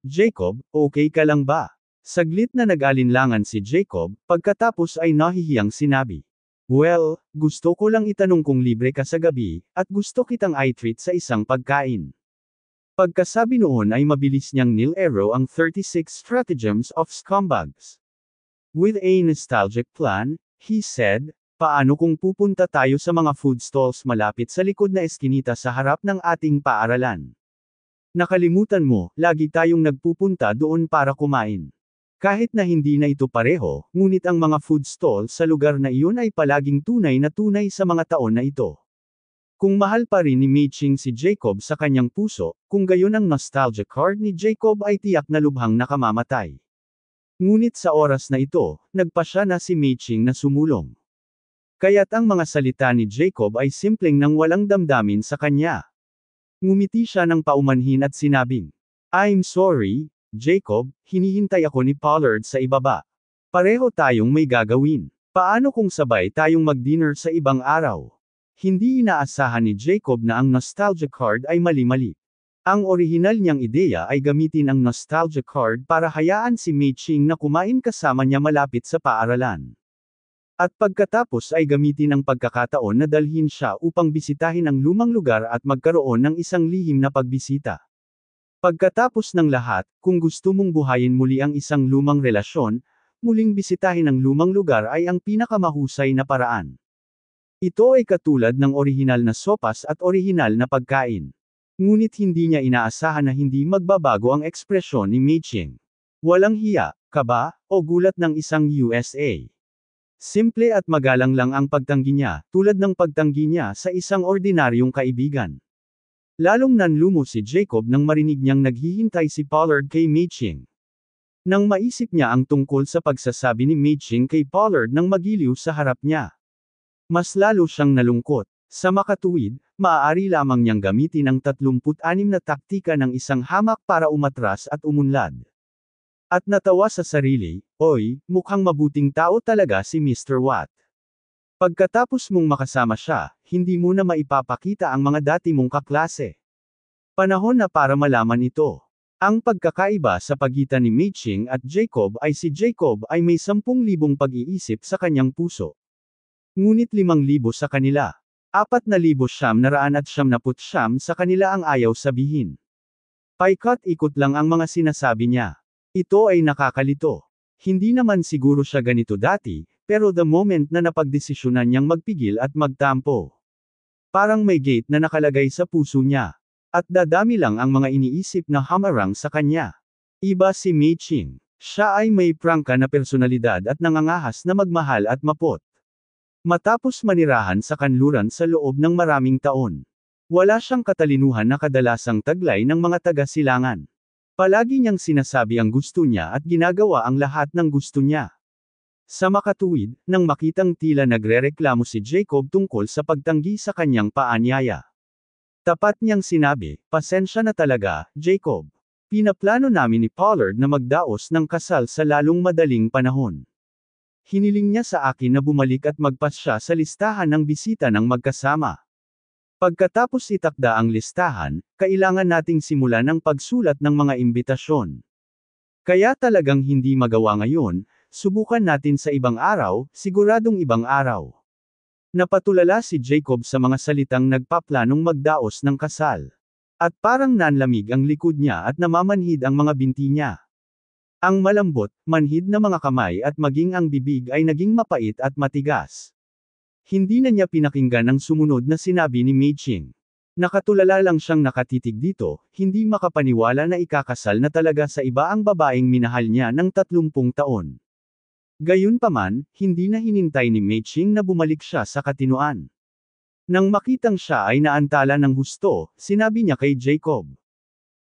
[SPEAKER 1] Jacob, okay ka lang ba? Saglit na nag-alinlangan si Jacob, pagkatapos ay nahihiyang sinabi. Well, gusto ko lang itanong kung libre ka sa gabi, at gusto kitang i-treat sa isang pagkain. Pagkasabi noon ay mabilis niyang nil-arrow ang 36 stratagems of scumbags. With a nostalgic plan, he said, paano kung pupunta tayo sa mga food stalls malapit sa likod na eskinita sa harap ng ating paaralan? Nakalimutan mo, lagi tayong nagpupunta doon para kumain. Kahit na hindi na ito pareho, ngunit ang mga food stall sa lugar na iyon ay palaging tunay na tunay sa mga taon na ito. Kung mahal pa rin ni Meiching si Jacob sa kanyang puso, kung gayon ang nostalgia card ni Jacob ay tiyak na lubhang nakamamatay. Ngunit sa oras na ito, nagpa siya na si Meiching na sumulong. Kaya't ang mga salita ni Jacob ay simpleng nang walang damdamin sa kanya. Ngumiti siya ng paumanhin at sinabing, I'm sorry, Jacob, hinihintay ako ni Pollard sa ibaba. Pareho tayong may gagawin. Paano kung sabay tayong mag-dinner sa ibang araw? Hindi inaasahan ni Jacob na ang nostalgia card ay mali-mali. Ang orihinal niyang ideya ay gamitin ang nostalgia card para hayaan si Mei Ching na kumain kasama niya malapit sa paaralan. At pagkatapos ay gamitin ang pagkakataon na dalhin siya upang bisitahin ang lumang lugar at magkaroon ng isang lihim na pagbisita. Pagkatapos ng lahat, kung gusto mong buhayin muli ang isang lumang relasyon, muling bisitahin ang lumang lugar ay ang pinakamahusay na paraan. Ito ay katulad ng orihinal na sopas at orihinal na pagkain. Ngunit hindi niya inaasahan na hindi magbabago ang ekspresyon ni Meiching. Walang hiya, kaba, o gulat ng isang USA. Simple at magalang lang ang pagtanggi niya, tulad ng pagtanggi niya sa isang ordinaryong kaibigan. Lalong nanlumo si Jacob nang marinig niyang naghihintay si Pollard kay Meiching. Nang maisip niya ang tungkol sa pagsasabi ni Meiching kay Pollard nang magiliw sa harap niya. Mas lalo siyang nalungkot. Sa makatuwid, maaari lamang niyang gamitin ang 36 na taktika ng isang hamak para umatras at umunlad. At natawa sa sarili, oy, mukhang mabuting tao talaga si Mr. Watt. Pagkatapos mong makasama siya, hindi mo na maipapakita ang mga dati mong kaklase. Panahon na para malaman ito. Ang pagkakaiba sa pagitan ni Meiching at Jacob ay si Jacob ay may 10,000 pag-iisip sa kanyang puso. Ngunit 5,000 sa kanila. 4,000 4,900 at na put siyam sa kanila ang ayaw sabihin. Paikot-ikot lang ang mga sinasabi niya. Ito ay nakakalito. Hindi naman siguro siya ganito dati, pero the moment na napagdesisyonan niyang magpigil at magtampo. Parang may gate na nakalagay sa puso niya. At dadami lang ang mga iniisip na hamarang sa kanya. Iba si Mei Siya ay may prangka na personalidad at nangangahas na magmahal at mapot. Matapos manirahan sa kanluran sa loob ng maraming taon. Wala siyang katalinuhan na kadalasang taglay ng mga taga-silangan. Palagi niyang sinasabi ang gusto niya at ginagawa ang lahat ng gusto niya. Sa makatuwid, nang makitang tila nagrereklamo si Jacob tungkol sa pagtanggi sa kanyang paanyaya. Tapat niyang sinabi, pasensya na talaga, Jacob. Pinaplano namin ni Pollard na magdaos ng kasal sa lalong madaling panahon. Hiniling niya sa akin na bumalik at magpasya sa listahan ng bisita ng magkasama. Pagkatapos itakda ang listahan, kailangan nating simulan ng pagsulat ng mga imbitasyon. Kaya talagang hindi magawa ngayon, Subukan natin sa ibang araw, siguradong ibang araw. Napatulala si Jacob sa mga salitang nagpaplanong magdaos ng kasal. At parang nanlamig ang likod niya at namamanhid ang mga binti niya. Ang malambot, manhid na mga kamay at maging ang bibig ay naging mapait at matigas. Hindi na niya pinakinggan ang sumunod na sinabi ni Meiching. Nakatulala lang siyang nakatitig dito, hindi makapaniwala na ikakasal na talaga sa iba ang babaeng minahal niya ng 30 taon. Gayunpaman, hindi na hinintay ni Meiching na bumalik siya sa katinuan. Nang makitang siya ay naantala ng husto, sinabi niya kay Jacob.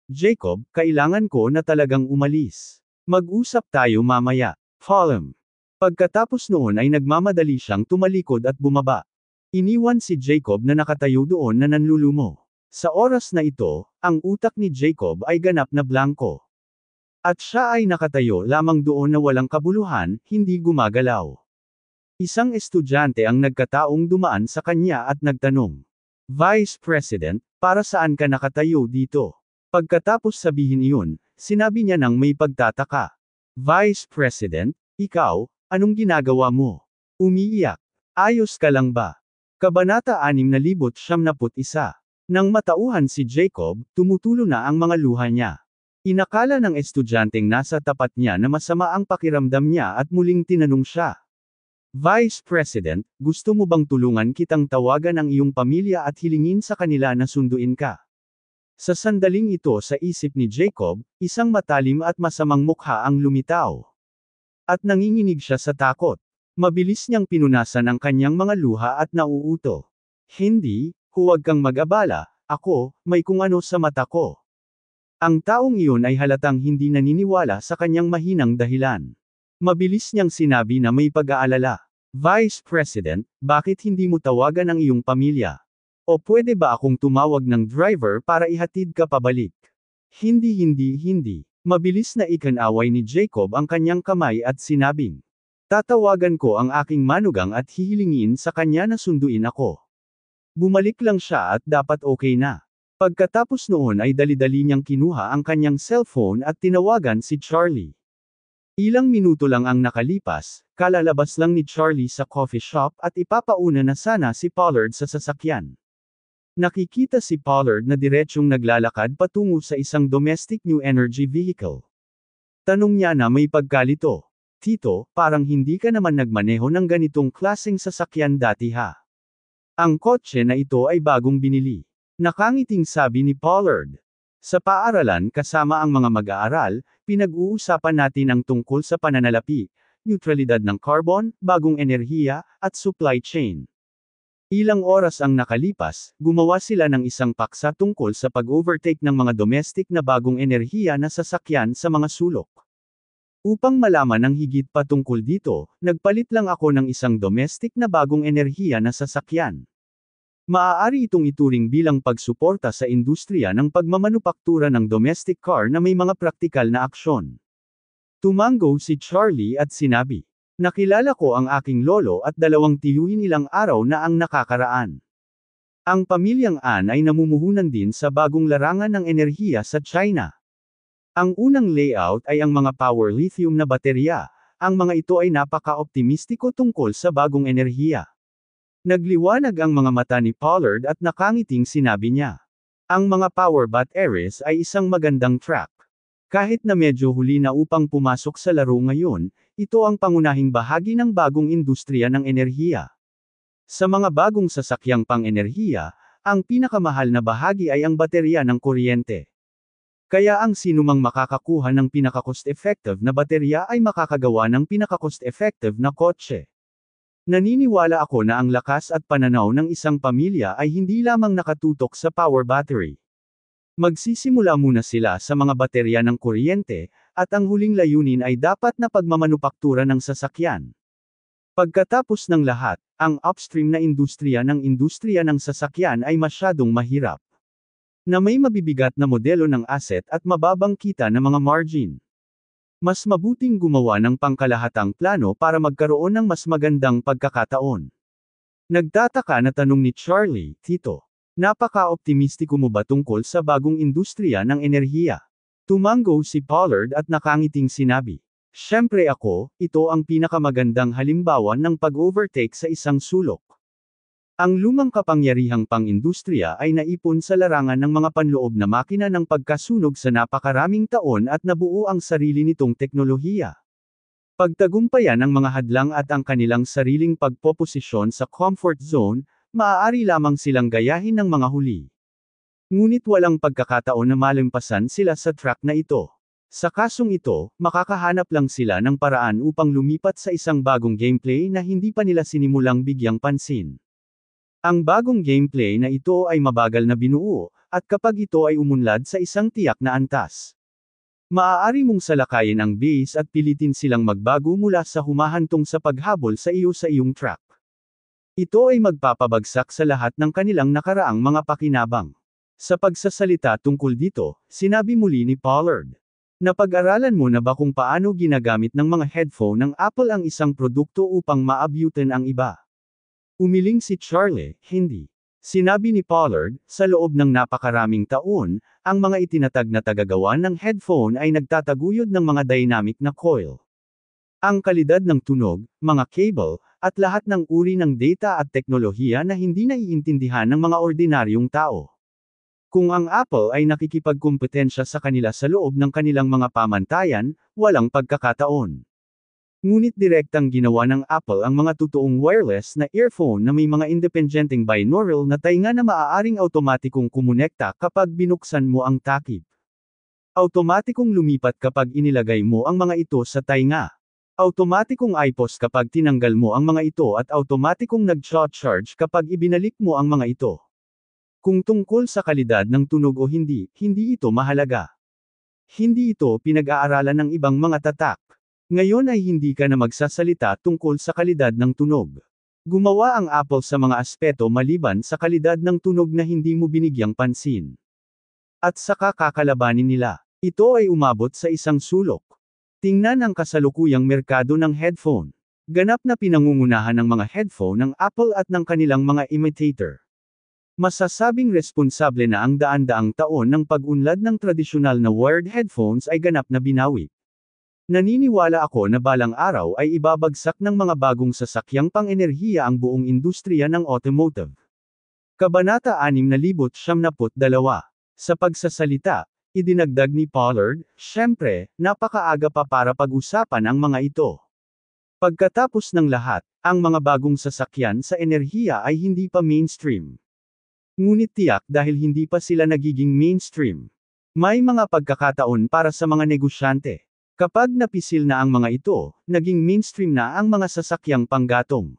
[SPEAKER 1] Jacob, kailangan ko na talagang umalis. Mag-usap tayo mamaya. Follow. Pagkatapos noon ay nagmamadali siyang tumalikod at bumaba. Iniwan si Jacob na nakatayo doon na nanlulumo. Sa oras na ito, ang utak ni Jacob ay ganap na blanko. At siya ay nakatayo lamang doon na walang kabuluhan, hindi gumagalaw. Isang estudyante ang nagkataong dumaan sa kanya at nagtanong. Vice President, para saan ka nakatayo dito? Pagkatapos sabihin iyon, sinabi niya nang may pagtataka. Vice President, ikaw, anong ginagawa mo? Umiiyak. Ayos ka lang ba? Kabanata 6,071. Nang matauhan si Jacob, tumutulo na ang mga luha niya. Inakala ng estudyanteng nasa tapat niya na masama ang pakiramdam niya at muling tinanong siya. Vice President, gusto mo bang tulungan kitang tawagan ang iyong pamilya at hilingin sa kanila na sunduin ka? Sa sandaling ito sa isip ni Jacob, isang matalim at masamang mukha ang lumitaw. At nanginginig siya sa takot. Mabilis niyang pinunasan ang kanyang mga luha at nauuto. Hindi, huwag kang mag-abala, ako, may kung ano sa mata ko. Ang taong iyon ay halatang hindi naniniwala sa kanyang mahinang dahilan. Mabilis niyang sinabi na may pag-aalala. Vice President, bakit hindi mo tawagan ang iyong pamilya? O pwede ba akong tumawag ng driver para ihatid ka pabalik? Hindi hindi hindi. Mabilis na ikanaway ni Jacob ang kanyang kamay at sinabing, Tatawagan ko ang aking manugang at hihilingin sa kanya na sunduin ako. Bumalik lang siya at dapat okay na. Pagkatapos noon ay dali-dali niyang kinuha ang kanyang cellphone at tinawagan si Charlie. Ilang minuto lang ang nakalipas, kalalabas lang ni Charlie sa coffee shop at ipapauna na sana si Pollard sa sasakyan. Nakikita si Pollard na diretsyong naglalakad patungo sa isang domestic new energy vehicle. Tanong niya na may pagkalito. Tito, parang hindi ka naman nagmaneho ng ganitong klaseng sasakyan dati ha. Ang kotse na ito ay bagong binili. Nakangiting sabi ni Pollard. Sa paaralan kasama ang mga mag-aaral, pinag-uusapan natin ang tungkol sa pananalapi, neutralidad ng carbon, bagong enerhiya, at supply chain. Ilang oras ang nakalipas, gumawa sila ng isang paksa tungkol sa pag-overtake ng mga domestic na bagong enerhiya na sasakyan sa mga sulok. Upang malaman ang higit pa tungkol dito, nagpalit lang ako ng isang domestic na bagong enerhiya na sasakyan. Maaari itong ituring bilang pagsuporta sa industriya ng pagmamanupaktura ng domestic car na may mga praktikal na aksyon. Tumango si Charlie at sinabi, Nakilala ko ang aking lolo at dalawang tiyuhin ilang araw na ang nakakaraan. Ang pamilyang An ay namumuhunan din sa bagong larangan ng enerhiya sa China. Ang unang layout ay ang mga power lithium na baterya, ang mga ito ay napaka-optimistiko tungkol sa bagong enerhiya. Nagliwanag ang mga mata ni Pollard at nakangiting sinabi niya. Ang mga Powerbot Eris ay isang magandang trap. Kahit na medyo huli na upang pumasok sa laro ngayon, ito ang pangunahing bahagi ng bagong industriya ng enerhiya. Sa mga bagong sasakyang pang-enerhiya, ang pinakamahal na bahagi ay ang baterya ng kuryente. Kaya ang sinumang makakakuha ng pinaka-cost-effective na baterya ay makakagawa ng pinaka-cost-effective na kotse. Naniniwala ako na ang lakas at pananaw ng isang pamilya ay hindi lamang nakatutok sa power battery. Magsisimula muna sila sa mga baterya ng kuryente, at ang huling layunin ay dapat na pagmamanupaktura ng sasakyan. Pagkatapos ng lahat, ang upstream na industriya ng industriya ng sasakyan ay masyadong mahirap. Na may mabibigat na modelo ng asset at mababang kita ng mga margin. Mas mabuting gumawa ng pangkalahatang plano para magkaroon ng mas magandang pagkakataon. Nagtataka na tanong ni Charlie, Tito. Napaka-optimistiko mo ba tungkol sa bagong industriya ng enerhiya? Tumanggo si Pollard at nakangiting sinabi. Siyempre ako, ito ang pinakamagandang halimbawa ng pag-overtake sa isang sulok. Ang lumang kapangyarihang pangindustriya ay naipon sa larangan ng mga panloob na makina ng pagkasunog sa napakaraming taon at nabuo ang sarili nitong teknolohiya. Pagtagumpayan ng mga hadlang at ang kanilang sariling pagpoposisyon sa comfort zone, maaari lamang silang gayahin ng mga huli. Ngunit walang pagkakataon na malampasan sila sa track na ito. Sa kasong ito, makakahanap lang sila ng paraan upang lumipat sa isang bagong gameplay na hindi pa nila sinimulang bigyang pansin. Ang bagong gameplay na ito ay mabagal na binuo, at kapag ito ay umunlad sa isang tiyak na antas. Maaari mong salakayin ang base at pilitin silang magbago mula sa humahantong sa paghabol sa iyo sa iyong trap. Ito ay magpapabagsak sa lahat ng kanilang nakaraang mga pakinabang. Sa pagsasalita tungkol dito, sinabi muli ni Pollard. Napag-aralan mo na ba kung paano ginagamit ng mga headphone ng Apple ang isang produkto upang maabutan ang iba? Umiling si Charlie, hindi. Sinabi ni Pollard, sa loob ng napakaraming taon, ang mga itinatag na tagagawa ng headphone ay nagtataguyod ng mga dynamic na coil. Ang kalidad ng tunog, mga cable, at lahat ng uri ng data at teknolohiya na hindi naiintindihan ng mga ordinaryong tao. Kung ang Apple ay nakikipagkumpetensya sa kanila sa loob ng kanilang mga pamantayan, walang pagkakataon. Ngunit direktang ginawa ng Apple ang mga totoong wireless na earphone na may mga independenteng binaural na tainga na maaaring automatikong kumonekta kapag binuksan mo ang takip. Automatikong lumipat kapag inilagay mo ang mga ito sa tainga. Automatikong iPos kapag tinanggal mo ang mga ito at automatikong nag-charge kapag ibinalik mo ang mga ito. Kung tungkol sa kalidad ng tunog o hindi, hindi ito mahalaga. Hindi ito pinag-aaralan ng ibang mga tatak. Ngayon ay hindi ka na magsasalita tungkol sa kalidad ng tunog. Gumawa ang Apple sa mga aspeto maliban sa kalidad ng tunog na hindi mo binigyang pansin. At saka kakalabanin nila. Ito ay umabot sa isang sulok. Tingnan ang kasalukuyang merkado ng headphone. Ganap na pinangungunahan ng mga headphone ng Apple at ng kanilang mga imitator. Masasabing responsable na ang daan-daang taon ng pag-unlad ng tradisyonal na wired headphones ay ganap na binawi. Naniniwala ako na balang araw ay ibabagsak ng mga bagong sasakyang pang-enerhiya ang buong industriya ng automotive. Kabanata 6,072 Sa pagsasalita, idinagdag ni Pollard, syempre, napakaaga pa para pag-usapan ang mga ito. Pagkatapos ng lahat, ang mga bagong sasakyan sa enerhiya ay hindi pa mainstream. Ngunit tiyak dahil hindi pa sila nagiging mainstream. May mga pagkakataon para sa mga negosyante. Kapag napisil na ang mga ito, naging mainstream na ang mga sasakyang panggatong.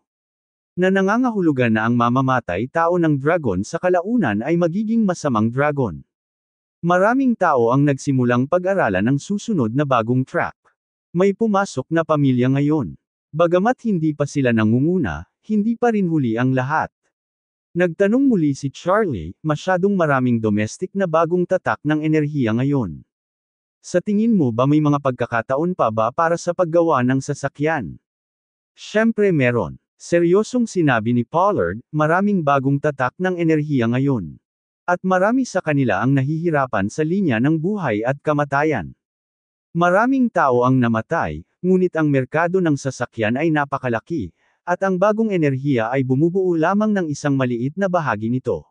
[SPEAKER 1] Na nangangahulugan na ang mamamatay tao ng dragon sa kalaunan ay magiging masamang dragon. Maraming tao ang nagsimulang pag-aralan ng susunod na bagong track. May pumasok na pamilya ngayon. Bagamat hindi pa sila nangunguna, hindi pa rin huli ang lahat. Nagtanong muli si Charlie, masyadong maraming domestic na bagong tatak ng enerhiya ngayon. Sa tingin mo ba may mga pagkakataon pa ba para sa paggawa ng sasakyan? Siyempre meron. Seryosong sinabi ni Pollard, maraming bagong tatak ng enerhiya ngayon. At marami sa kanila ang nahihirapan sa linya ng buhay at kamatayan. Maraming tao ang namatay, ngunit ang merkado ng sasakyan ay napakalaki, at ang bagong enerhiya ay bumubuo lamang ng isang maliit na bahagi nito.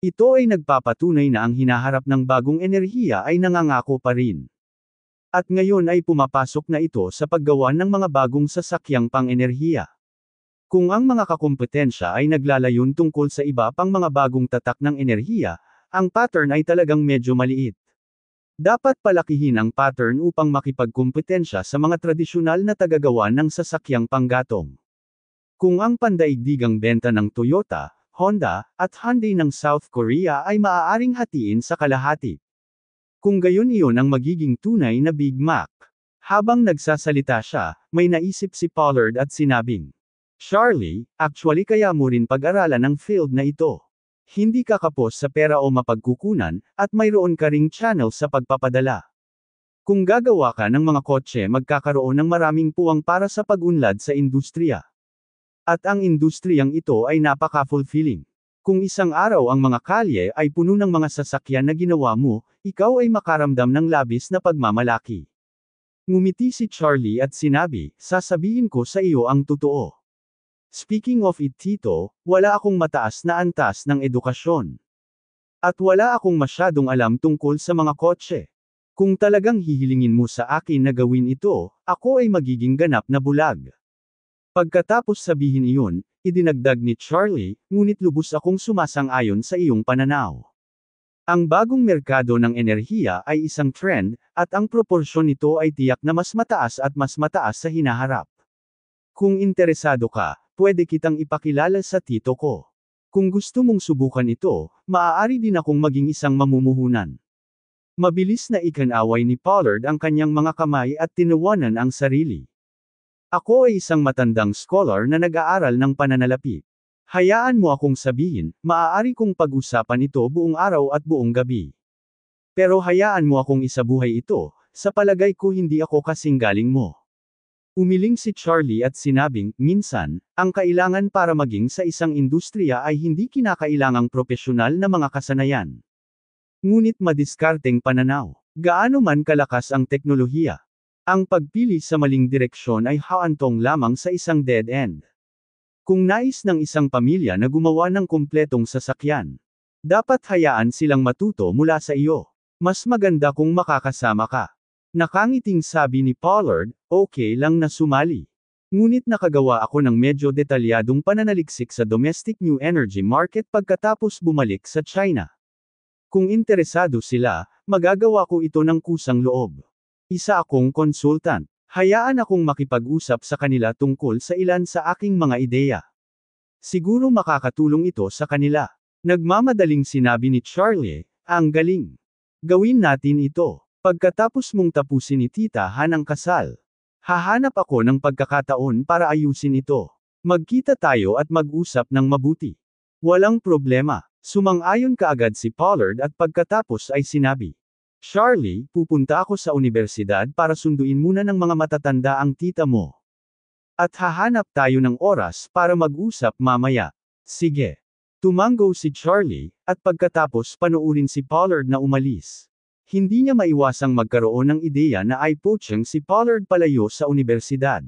[SPEAKER 1] Ito ay nagpapatunay na ang hinaharap ng bagong enerhiya ay nangangako pa rin. At ngayon ay pumapasok na ito sa paggawa ng mga bagong sasakyang pang-enerhiya. Kung ang mga kakumpetensya ay naglalayon tungkol sa iba pang mga bagong tatak ng enerhiya, ang pattern ay talagang medyo maliit. Dapat palakihin ang pattern upang makipagkumpetensya sa mga tradisyonal na tagagawa ng sasakyang panggatong. Kung ang pandaigdigang benta ng Toyota, Honda, at Hyundai ng South Korea ay maaaring hatiin sa kalahati. Kung gayon iyon ang magiging tunay na Big Mac. Habang nagsasalita siya, may naisip si Pollard at sinabing, Charlie, actually kaya mo rin pag-aralan ang field na ito. Hindi ka kapos sa pera o mapagkukunan, at mayroon ka ring channel sa pagpapadala. Kung gagawa ka ng mga kotse magkakaroon ng maraming puwang para sa pagunlad sa industriya. At ang industriyang ito ay napaka-fulfilling. Kung isang araw ang mga kalye ay puno ng mga sasakyan na ginawa mo, ikaw ay makaramdam ng labis na pagmamalaki. Ngumiti si Charlie at sinabi, sasabihin ko sa iyo ang totoo. Speaking of it Tito, wala akong mataas na antas ng edukasyon. At wala akong masyadong alam tungkol sa mga kotse. Kung talagang hihilingin mo sa akin na gawin ito, ako ay magiging ganap na bulag. Pagkatapos sabihin iyon, idinagdag ni Charlie, ngunit lubos akong sumasang-ayon sa iyong pananaw. Ang bagong merkado ng enerhiya ay isang trend, at ang proporsyon nito ay tiyak na mas mataas at mas mataas sa hinaharap. Kung interesado ka, pwede kitang ipakilala sa tito ko. Kung gusto mong subukan ito, maaari din akong maging isang mamumuhunan. Mabilis na ikanaway ni Pollard ang kanyang mga kamay at tinuwanan ang sarili. Ako ay isang matandang scholar na nag-aaral ng pananalapi. Hayaan mo akong sabihin, maaari kong pag-usapan ito buong araw at buong gabi. Pero hayaan mo akong isabuhay ito, sa palagay ko hindi ako kasing galing mo. Umiling si Charlie at sinabing, minsan, ang kailangan para maging sa isang industriya ay hindi kinakailangang profesional na mga kasanayan. Ngunit madiskarteng pananaw. Gaano man kalakas ang teknolohiya, ang pagpili sa maling direksyon ay haantong lamang sa isang dead end. Kung nais ng isang pamilya na gumawa ng kumpletong sasakyan, dapat hayaan silang matuto mula sa iyo. Mas maganda kung makakasama ka. Nakangiting sabi ni Pollard, okay lang na sumali. Ngunit nakagawa ako ng medyo detalyadong pananaliksik sa domestic new energy market pagkatapos bumalik sa China. Kung interesado sila, magagawa ko ito ng kusang loob. Isa akong consultant. Hayaan akong makipag-usap sa kanila tungkol sa ilan sa aking mga ideya. Siguro makakatulong ito sa kanila. Nagmamadaling sinabi ni Charlie, ang galing. Gawin natin ito. Pagkatapos mong tapusin ni Tita Han ang kasal. Hahanap ako ng pagkakataon para ayusin ito. Magkita tayo at mag-usap ng mabuti. Walang problema. Sumang-ayon kaagad si Pollard at pagkatapos ay sinabi. Charlie, pupunta ako sa unibersidad para sunduin muna ng mga matatanda ang tita mo. At hahanap tayo ng oras para mag-usap mamaya. Sige. Tumango si Charlie, at pagkatapos panoorin si Pollard na umalis. Hindi niya maiwasang magkaroon ng ideya na ay pocheng si Pollard palayo sa unibersidad.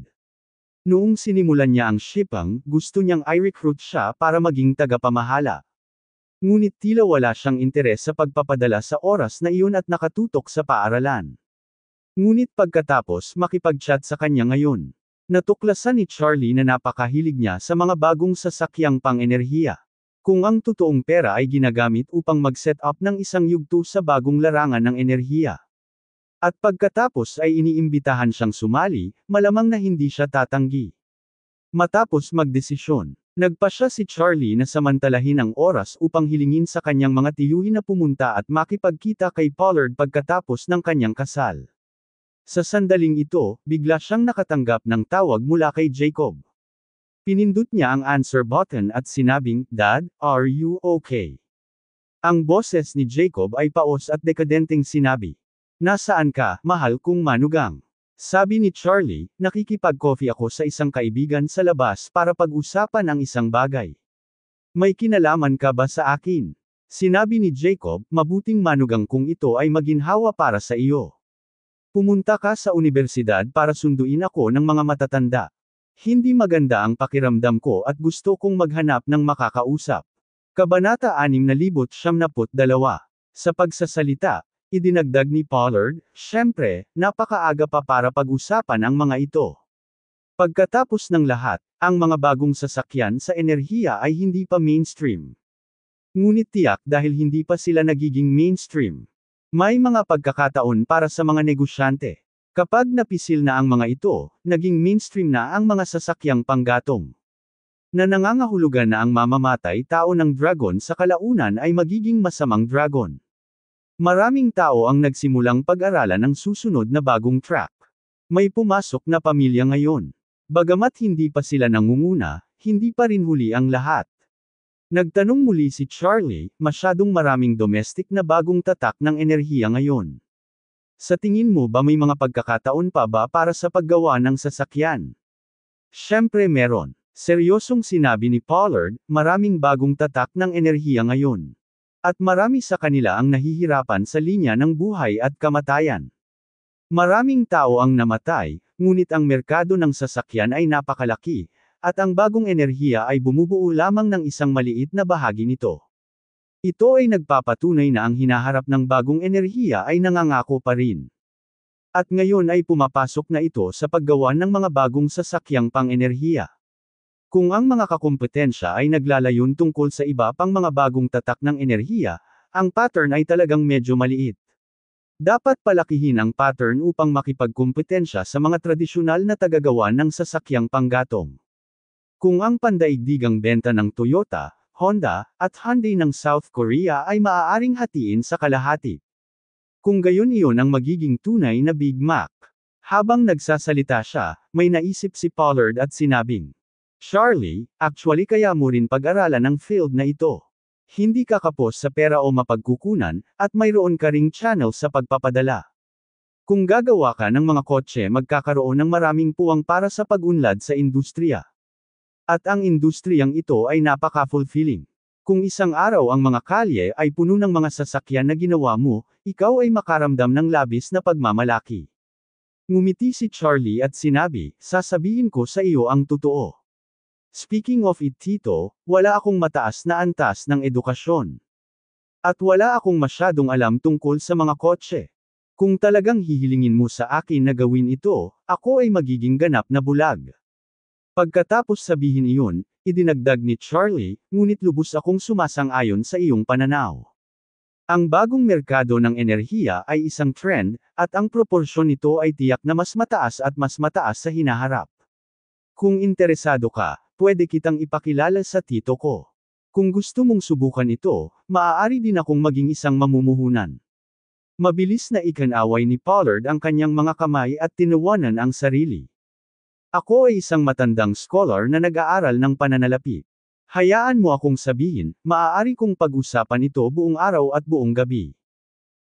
[SPEAKER 1] Noong sinimulan niya ang shipang, gusto niyang i-recruit siya para maging tagapamahala. Ngunit tila wala siyang interes sa pagpapadala sa oras na iyon at nakatutok sa paaralan. Ngunit pagkatapos makipag-chat sa kanya ngayon, natuklasan ni Charlie na napakahilig niya sa mga bagong sasakyang pang-enerhiya. Kung ang totoong pera ay ginagamit upang mag-set up ng isang yugto sa bagong larangan ng enerhiya. At pagkatapos ay iniimbitahan siyang sumali, malamang na hindi siya tatanggi. Matapos magdesisyon, Nagpasya si Charlie na samantalahin ang oras upang hilingin sa kanyang mga tiyuhin na pumunta at makipagkita kay Pollard pagkatapos ng kanyang kasal. Sa sandaling ito, bigla siyang nakatanggap ng tawag mula kay Jacob. Pinindot niya ang answer button at sinabing, Dad, are you okay? Ang boses ni Jacob ay paos at dekadenteng sinabi. Nasaan ka, mahal kong manugang? Sabi ni Charlie, nakikipag-coffee ako sa isang kaibigan sa labas para pag-usapan ang isang bagay. May kinalaman ka ba sa akin? Sinabi ni Jacob, mabuting manugang kung ito ay maginhawa para sa iyo. Pumunta ka sa unibersidad para sunduin ako ng mga matatanda. Hindi maganda ang pakiramdam ko at gusto kong maghanap ng makakausap. Kabanata 6972. Sa pagsasalita, Idinagdag ni Pollard, syempre, napakaaga pa para pag-usapan ang mga ito. Pagkatapos ng lahat, ang mga bagong sasakyan sa enerhiya ay hindi pa mainstream. Ngunit tiyak dahil hindi pa sila nagiging mainstream. May mga pagkakataon para sa mga negosyante. Kapag napisil na ang mga ito, naging mainstream na ang mga sasakyang panggatong. Na nangangahulugan na ang mamamatay tao ng dragon sa kalaunan ay magiging masamang dragon. Maraming tao ang nagsimulang pag-aralan ng susunod na bagong track. May pumasok na pamilya ngayon. Bagamat hindi pa sila nangunguna, hindi pa rin huli ang lahat. Nagtanong muli si Charlie, masyadong maraming domestic na bagong tatak ng enerhiya ngayon. Sa tingin mo ba may mga pagkakataon pa ba para sa paggawa ng sasakyan? Siyempre meron. Seryosong sinabi ni Pollard, maraming bagong tatak ng enerhiya ngayon. At marami sa kanila ang nahihirapan sa linya ng buhay at kamatayan. Maraming tao ang namatay, ngunit ang merkado ng sasakyan ay napakalaki, at ang bagong enerhiya ay bumubuo lamang ng isang maliit na bahagi nito. Ito ay nagpapatunay na ang hinaharap ng bagong enerhiya ay nangangako pa rin. At ngayon ay pumapasok na ito sa paggawa ng mga bagong sasakyang pang-enerhiya. Kung ang mga kakumpetensya ay naglalayon tungkol sa iba pang mga bagong tatak ng enerhiya, ang pattern ay talagang medyo maliit. Dapat palakihin ang pattern upang makipagkumpetensya sa mga tradisyonal na tagagawa ng sasakyang panggatong. Kung ang pandaigdigang benta ng Toyota, Honda, at Hyundai ng South Korea ay maaaring hatiin sa kalahati. Kung gayon iyon ang magiging tunay na Big Mac. Habang nagsasalita siya, may naisip si Pollard at sinabing, Charlie, actually kaya mo rin pag-aralan ang field na ito. Hindi ka kapos sa pera o mapagkukunan, at mayroon ka ring channel sa pagpapadala. Kung gagawa ka ng mga kotse magkakaroon ng maraming puwang para sa pagunlad sa industriya. At ang industriyang ito ay napaka-fulfilling. Kung isang araw ang mga kalye ay puno ng mga sasakyan na ginawa mo, ikaw ay makaramdam ng labis na pagmamalaki. Ngumiti si Charlie at sinabi, sasabihin ko sa iyo ang totoo. Speaking of it Tito, wala akong mataas na antas ng edukasyon. At wala akong masyadong alam tungkol sa mga kotse. Kung talagang hihilingin mo sa akin na gawin ito, ako ay magiging ganap na bulag. Pagkatapos sabihin iyon, idinagdag ni Charlie, ngunit lubos akong sumasang-ayon sa iyong pananaw. Ang bagong merkado ng enerhiya ay isang trend, at ang proporsyon nito ay tiyak na mas mataas at mas mataas sa hinaharap. Kung interesado ka, pwede kitang ipakilala sa tito ko. Kung gusto mong subukan ito, maaari din akong maging isang mamumuhunan. Mabilis na ikanaway ni Pollard ang kanyang mga kamay at tinawanan ang sarili. Ako ay isang matandang scholar na nag-aaral ng pananalapi. Hayaan mo akong sabihin, maaari kong pag-usapan ito buong araw at buong gabi.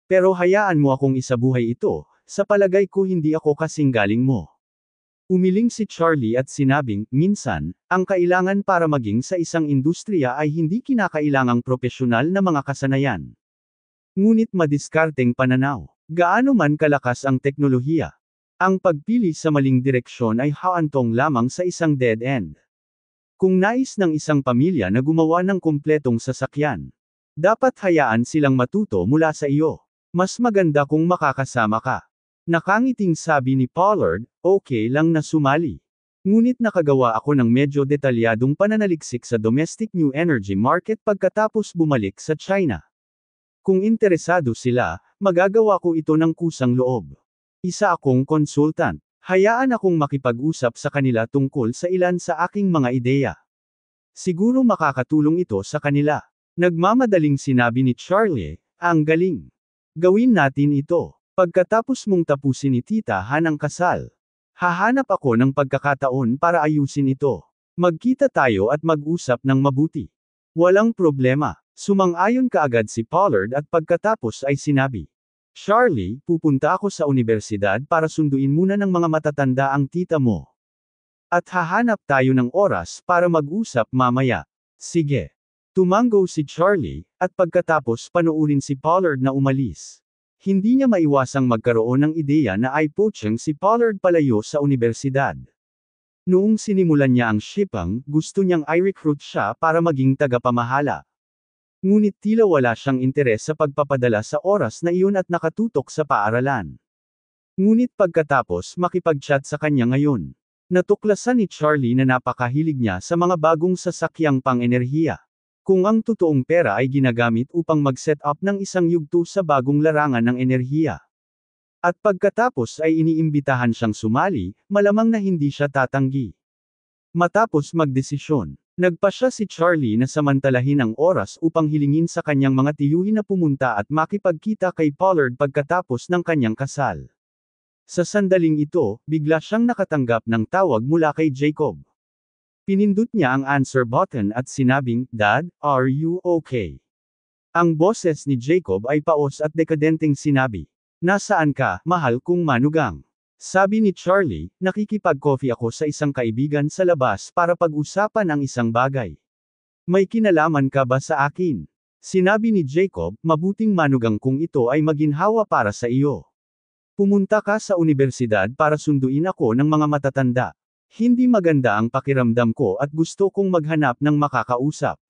[SPEAKER 1] Pero hayaan mo akong isabuhay ito, sa palagay ko hindi ako kasing galing mo. Umiling si Charlie at sinabing, minsan, ang kailangan para maging sa isang industriya ay hindi kinakailangang propesyonal na mga kasanayan. Ngunit madiskarteng pananaw. Gaano man kalakas ang teknolohiya. Ang pagpili sa maling direksyon ay haantong lamang sa isang dead end. Kung nais ng isang pamilya na gumawa ng kumpletong sasakyan, dapat hayaan silang matuto mula sa iyo. Mas maganda kung makakasama ka. Nakangiting sabi ni Pollard, okay lang na sumali. Ngunit nakagawa ako ng medyo detalyadong pananaliksik sa domestic new energy market pagkatapos bumalik sa China. Kung interesado sila, magagawa ko ito ng kusang loob. Isa akong consultant. Hayaan akong makipag-usap sa kanila tungkol sa ilan sa aking mga ideya. Siguro makakatulong ito sa kanila. Nagmamadaling sinabi ni Charlie, ang galing. Gawin natin ito. Pagkatapos mong tapusin ni Tita Han ang kasal, hahanap ako ng pagkakataon para ayusin ito. Magkita tayo at mag-usap ng mabuti. Walang problema. Sumang-ayon kaagad si Pollard at pagkatapos ay sinabi. Charlie, pupunta ako sa universidad para sunduin muna ng mga matatanda ang tita mo. At hahanap tayo ng oras para mag-usap mamaya. Sige. Tumanggo si Charlie, at pagkatapos panuurin si Pollard na umalis hindi niya maiwasang magkaroon ng ideya na ay poaching si Pollard palayo sa unibersidad. Noong sinimulan niya ang shipang, gusto niyang i-recruit siya para maging tagapamahala. Ngunit tila wala siyang interes sa pagpapadala sa oras na iyon at nakatutok sa paaralan. Ngunit pagkatapos makipag-chat sa kanya ngayon, natuklasan ni Charlie na napakahilig niya sa mga bagong sasakyang pang-enerhiya. Kung ang totoong pera ay ginagamit upang mag-set up ng isang yugto sa bagong larangan ng enerhiya. At pagkatapos ay iniimbitahan siyang sumali, malamang na hindi siya tatanggi. Matapos magdesisyon, nagpa siya si Charlie na samantalahin ang oras upang hilingin sa kanyang mga tiyuhin na pumunta at makipagkita kay Pollard pagkatapos ng kanyang kasal. Sa sandaling ito, bigla siyang nakatanggap ng tawag mula kay Jacob. Pinindot niya ang answer button at sinabing, Dad, are you okay? Ang boses ni Jacob ay paos at dekadenteng sinabi. Nasaan ka, mahal kong manugang? Sabi ni Charlie, nakikipag-coffee ako sa isang kaibigan sa labas para pag-usapan ang isang bagay. May kinalaman ka ba sa akin? Sinabi ni Jacob, mabuting manugang kung ito ay maginhawa para sa iyo. Pumunta ka sa universidad para sunduin ako ng mga matatanda. Hindi maganda ang pakiramdam ko at gusto kong maghanap ng makakausap.